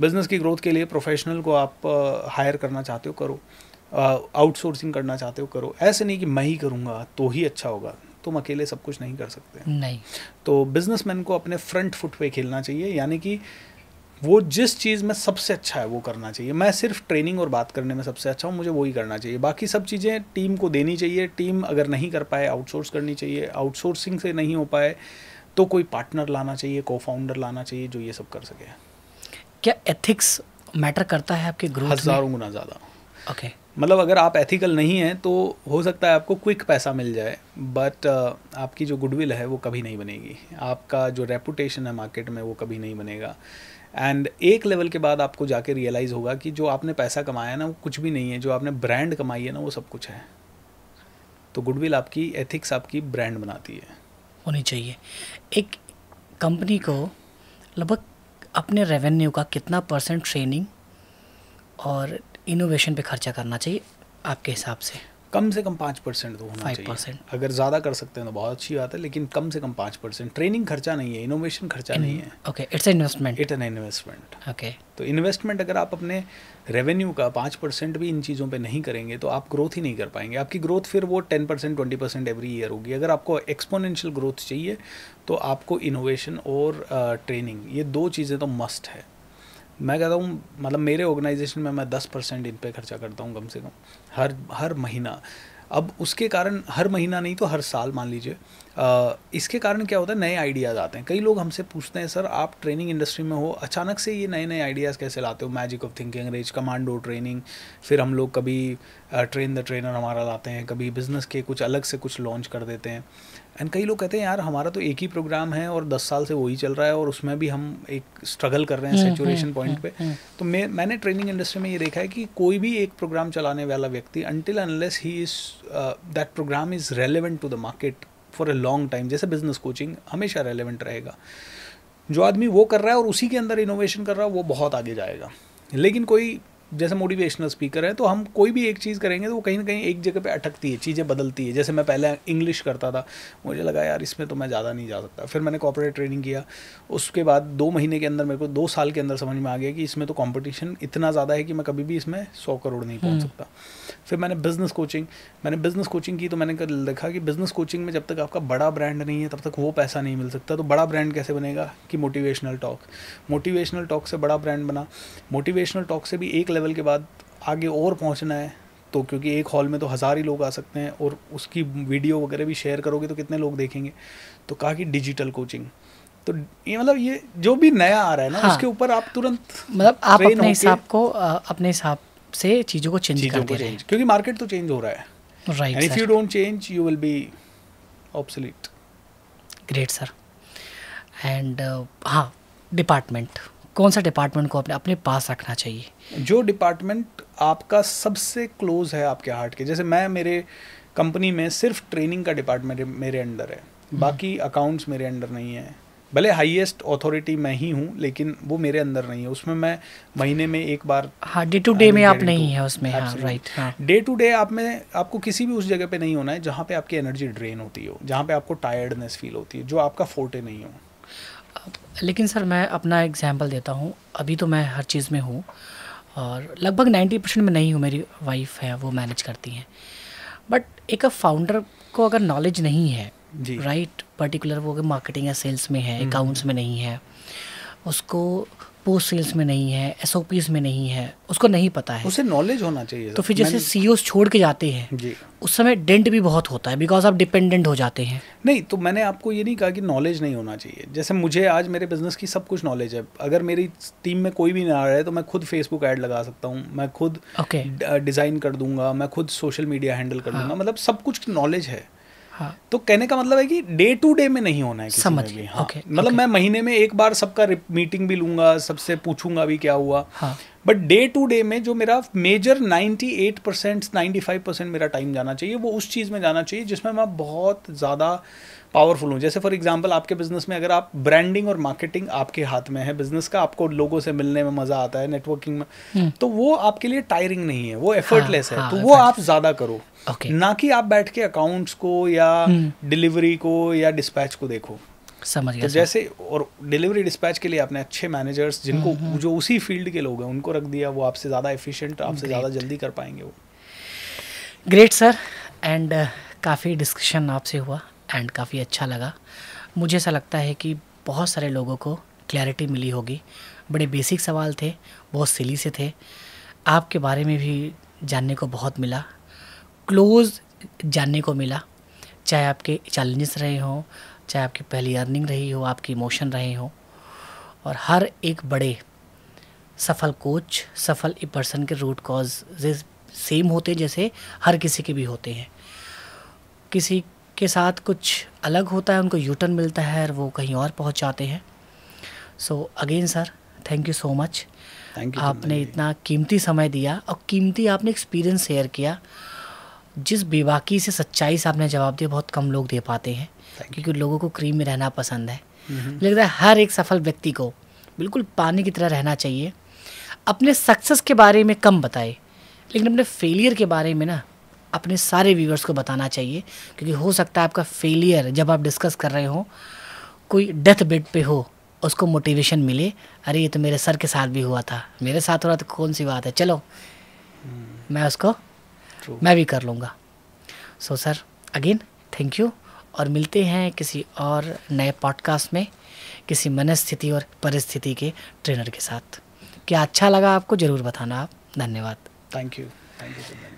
बिजनेस की ग्रोथ के लिए प्रोफेशनल को आप हायर uh, करना चाहते हो करो आउटसोर्सिंग uh, करना चाहते हो करो ऐसे नहीं कि मैं ही करूँगा तो ही अच्छा होगा तुम अकेले सब कुछ नहीं कर सकते नहीं तो बिजनेसमैन को अपने फ्रंट फुट पे खेलना चाहिए यानी कि uh, वो जिस चीज़ में सबसे अच्छा है वो करना चाहिए मैं सिर्फ ट्रेनिंग और बात करने में सबसे अच्छा हूँ मुझे वही करना चाहिए बाकी सब चीज़ें टीम को देनी चाहिए टीम अगर नहीं कर पाए आउटसोर्स करनी चाहिए आउटसोर्सिंग से नहीं हो पाए तो कोई पार्टनर लाना चाहिए को फाउंडर लाना चाहिए जो ये सब कर सके क्या एथिक्स मैटर करता है आपके ग्रुप हज़ारों गुना ज़्यादा ओके okay. मतलब अगर आप एथिकल नहीं हैं तो हो सकता है आपको क्विक पैसा मिल जाए बट आपकी जो गुडविल है वो कभी नहीं बनेगी आपका जो रेपुटेशन है मार्केट में वो कभी नहीं बनेगा एंड एक लेवल के बाद आपको जाके रियलाइज़ होगा कि जो आपने पैसा कमाया ना वो कुछ भी नहीं है जो आपने ब्रांड कमाई है ना वो सब कुछ है तो गुडविल आपकी एथिक्स आपकी ब्रांड बनाती है होनी चाहिए एक कंपनी को लगभग अपने रेवेन्यू का कितना परसेंट ट्रेनिंग और इनोवेशन पे खर्चा करना चाहिए आपके हिसाब से कम से कम पाँच परसेंट तो होना चाहिए परसेंट अगर ज़्यादा कर सकते हैं तो बहुत अच्छी बात है लेकिन कम से कम पाँच परसेंट ट्रेनिंग खर्चा नहीं है इनोवेशन खर्चा In, नहीं है okay it's investment it an investment okay तो इन्वेस्टमेंट अगर आप अपने रेवेन्यू का पाँच परसेंट भी इन चीज़ों पे नहीं करेंगे तो आप ग्रोथ ही नहीं कर पाएंगे आपकी ग्रोथ फिर वो ten percent twenty percent every year होगी अगर आपको एक्सपोनेंशियल ग्रोथ चाहिए तो आपको इनोवेशन और ट्रेनिंग ये दो चीज़ें तो मस्ट है मैं कहता हूँ मतलब मेरे ऑर्गेनाइजेशन में मैं दस परसेंट इन पर खर्चा करता हूँ कम से कम हर हर महीना अब उसके कारण हर महीना नहीं तो हर साल मान लीजिए इसके कारण क्या होता है नए आइडियाज़ आते हैं कई लोग हमसे पूछते हैं सर आप ट्रेनिंग इंडस्ट्री में हो अचानक से ये नए नए आइडियाज़ कैसे लाते हो magic of thinking rage commando training फिर हम लोग कभी ट्रेन द ट्रेनर हमारा लाते हैं कभी बिज़नेस के कुछ अलग से कुछ लॉन्च कर देते हैं एंड कई लोग कहते हैं यार हमारा तो एक ही प्रोग्राम है और दस साल से वही चल रहा है और उसमें भी हम एक स्ट्रगल कर रहे हैं सेचुरेशन हम्म, पॉइंट हम्म, हम्म, पे तो मैं मैंने ट्रेनिंग इंडस्ट्री में ये देखा है कि कोई भी एक प्रोग्राम चलाने वाला व्यक्ति until unless he is that program is relevant to the market for a long time जैसे बिजनेस कोचिंग हमेशा रेलिवेंट रहेगा जो आदमी वो कर रहा है और उसी के अंदर इनोवेशन कर रहा है वो बहुत आगे जाएगा लेकिन कोई जैसे मोटिवेशनल स्पीकर है तो हम कोई भी एक चीज़ करेंगे तो वो कहीं ना कहीं एक जगह पे अटकती है चीज़ें बदलती है जैसे मैं पहले इंग्लिश करता था मुझे लगा यार इसमें तो मैं ज़्यादा नहीं जा सकता फिर मैंने कॉपरेट ट्रेनिंग किया उसके बाद दो महीने के अंदर मेरे को दो साल के अंदर समझ में आ गया कि इसमें तो कॉम्पिटिशन इतना ज़्यादा है कि मैं कभी भी इसमें सौ करोड़ नहीं पहुँच हम्म। सकता फिर मैंने बिज़नेस कोचिंग मैंने बिज़नेस कोचिंग की तो मैंने देखा कि बिज़नेस कोचिंग में जब तक आपका बड़ा ब्रांड नहीं है तब तक वो पैसा नहीं मिल सकता तो बड़ा ब्रांड कैसे बनेगा कि मोटिवेशनल टॉक मोटिवेशनल टॉक से बड़ा ब्रांड बना मोटिवेशनल टॉक से भी एक लेवल के बाद आगे और पहुंचना है तो क्योंकि एक हॉल में तो हज़ार ही लोग आ सकते हैं और उसकी वीडियो वगैरह भी शेयर करोगे तो कितने लोग देखेंगे तो कहा कि डिजिटल कोचिंग तो ये मतलब ये जो भी नया आ रहा है ना हाँ, उसके ऊपर आप तुरंत मतलब आप अपने हिसाब को अपने हिसाब से चीज़ों को चेंज करते रहे क्योंकि मार्केट तो चेंज हो रहा है right if you don't change you will be obsolete great sir and हाँ डिपार्टमेंट कौन सा डिपार्टमेंट को अपने अपने पास रखना चाहिए जो डिपार्टमेंट आपका सबसे क्लोज है आपके हार्ट के जैसे मैं मेरे कंपनी में सिर्फ ट्रेनिंग का डिपार्टमेंट मेरे अंडर है हम्म। बाकी अकाउंट्स मेरे अंडर नहीं है भले हाईएस्ट अथॉरिटी मैं ही हूँ लेकिन वो मेरे अंदर नहीं है उसमें मैं महीने में एक बार हाँ डे टू डे में आप नहीं है उसमें हाँ, राइट डे टू डे आप में आपको किसी भी उस जगह पे नहीं होना है जहाँ पे आपकी एनर्जी ड्रेन होती हो जहाँ पे आपको टायर्डनेस फील होती है जो आपका फोर्टे नहीं हो लेकिन सर मैं अपना एग्जाम्पल देता हूँ अभी तो मैं हर चीज़ में हूँ और लगभग नाइन्टी परसेंट में नहीं हूँ मेरी वाइफ है वो मैनेज करती हैं बट एक फाउंडर को अगर नॉलेज नहीं है राइट right? पर्टिकुलर वो मार्केटिंग या सेल्स में है अकाउंट्स हम्म, हम्म। में नहीं है उसको पोस्ट सेल्स में नहीं है एस में नहीं है उसको नहीं पता है उसे नॉलेज होना चाहिए तो फिर जैसे सी e छोड़ के जाते हैं उस समय डेंट भी बहुत होता है बिकॉज आप डिपेंडेंट हो जाते हैं नहीं तो मैंने आपको ये नहीं कहा कि नॉलेज नहीं होना चाहिए जैसे मुझे आज मेरे बिजनेस की सब कुछ नॉलेज है अगर मेरी टीम में कोई भी ना है तो मैं खुद फेसबुक ऐड लगा सकता हूँ मैं खुद डिज़ाइन okay. कर दूंगा मैं खुद सोशल मीडिया हैंडल कर हाँ। दूंगा मतलब सब कुछ नॉलेज है हाँ। तो कहने का मतलब है कि डे टू डे में नहीं होना है समझ गए हाँ okay, मतलब okay. मैं महीने में एक बार सबका मीटिंग भी लूंगा सबसे पूछूंगा भी क्या हुआ हाँ बट डे टू डे में जो मेरा मेजर 98 परसेंट नाइन्टी परसेंट मेरा टाइम जाना चाहिए वो उस चीज़ में जाना चाहिए जिसमें मैं बहुत ज़्यादा पावरफुल हूँ जैसे फॉर एग्जांपल आपके बिजनेस में अगर आप ब्रांडिंग और मार्केटिंग आपके हाथ में है बिजनेस का आपको लोगों से मिलने में मज़ा आता है नेटवर्किंग में हम्म। तो वो आपके लिए टायरिंग नहीं है वो एफर्टलेस हाँ, है हाँ, तो वो आप ज़्यादा करो ना कि आप बैठ के अकाउंट्स को या डिलीवरी हम्म। को या डिस्पैच को देखो समझ गया तो जैसे और डिलीवरी डिस्पैच के लिए आपने अच्छे मैनेजर्स जिनको हम्म, हम्म। जो उसी फील्ड के लोग हैं उनको रख दिया वो आपसे ज़्यादा एफिशिएंट आपसे ज़्यादा जल्दी कर पाएंगे वो ग्रेट सर एंड काफ़ी डिस्कशन आपसे हुआ एंड काफ़ी अच्छा लगा मुझे ऐसा लगता है कि बहुत सारे लोगों को क्लैरिटी मिली होगी बड़े बेसिक सवाल थे बहुत सिली से थे आपके बारे में भी जानने को बहुत मिला क्लोज़ जानने को मिला चाहे आपके चैलेंजेस रहे हों चाहे आपकी पहली अर्निंग रही हो आपकी इमोशन रहे हो और हर एक बड़े सफल कोच सफल ए पर्सन के रूट कॉज सेम होते जैसे हर किसी के भी होते हैं किसी के साथ कुछ अलग होता है उनको यूटर्न मिलता है और वो कहीं और पहुंच जाते हैं so again sir thank you so much आपने इतना कीमती समय दिया और कीमती आपने एक्सपीरियंस शेयर किया जिस बेबाकी से सच्चाई से आपने जवाब दिया बहुत कम लोग दे पाते हैं क्योंकि लोगों को क्रीम में रहना पसंद है लगता है हर एक सफल व्यक्ति को बिल्कुल पानी की तरह रहना चाहिए अपने सक्सेस के बारे में कम बताए लेकिन अपने फेलियर के बारे में ना अपने सारे व्यूवर्स को बताना चाहिए क्योंकि हो सकता है आपका फेलियर जब आप डिस्कस कर रहे हो कोई डेथ बेड पे हो उसको मोटिवेशन मिले अरे ये तो मेरे सर के साथ भी हुआ था मेरे साथ हो रहा था तो कौन सी बात है चलो हम्म। मैं उसको मैं भी कर लूँगा so sir again thank you और मिलते हैं किसी और नए पॉडकास्ट में किसी मनस्थिति और परिस्थिति के ट्रेनर के साथ क्या अच्छा लगा आपको ज़रूर बताना आप धन्यवाद थैंक यू थैंक यू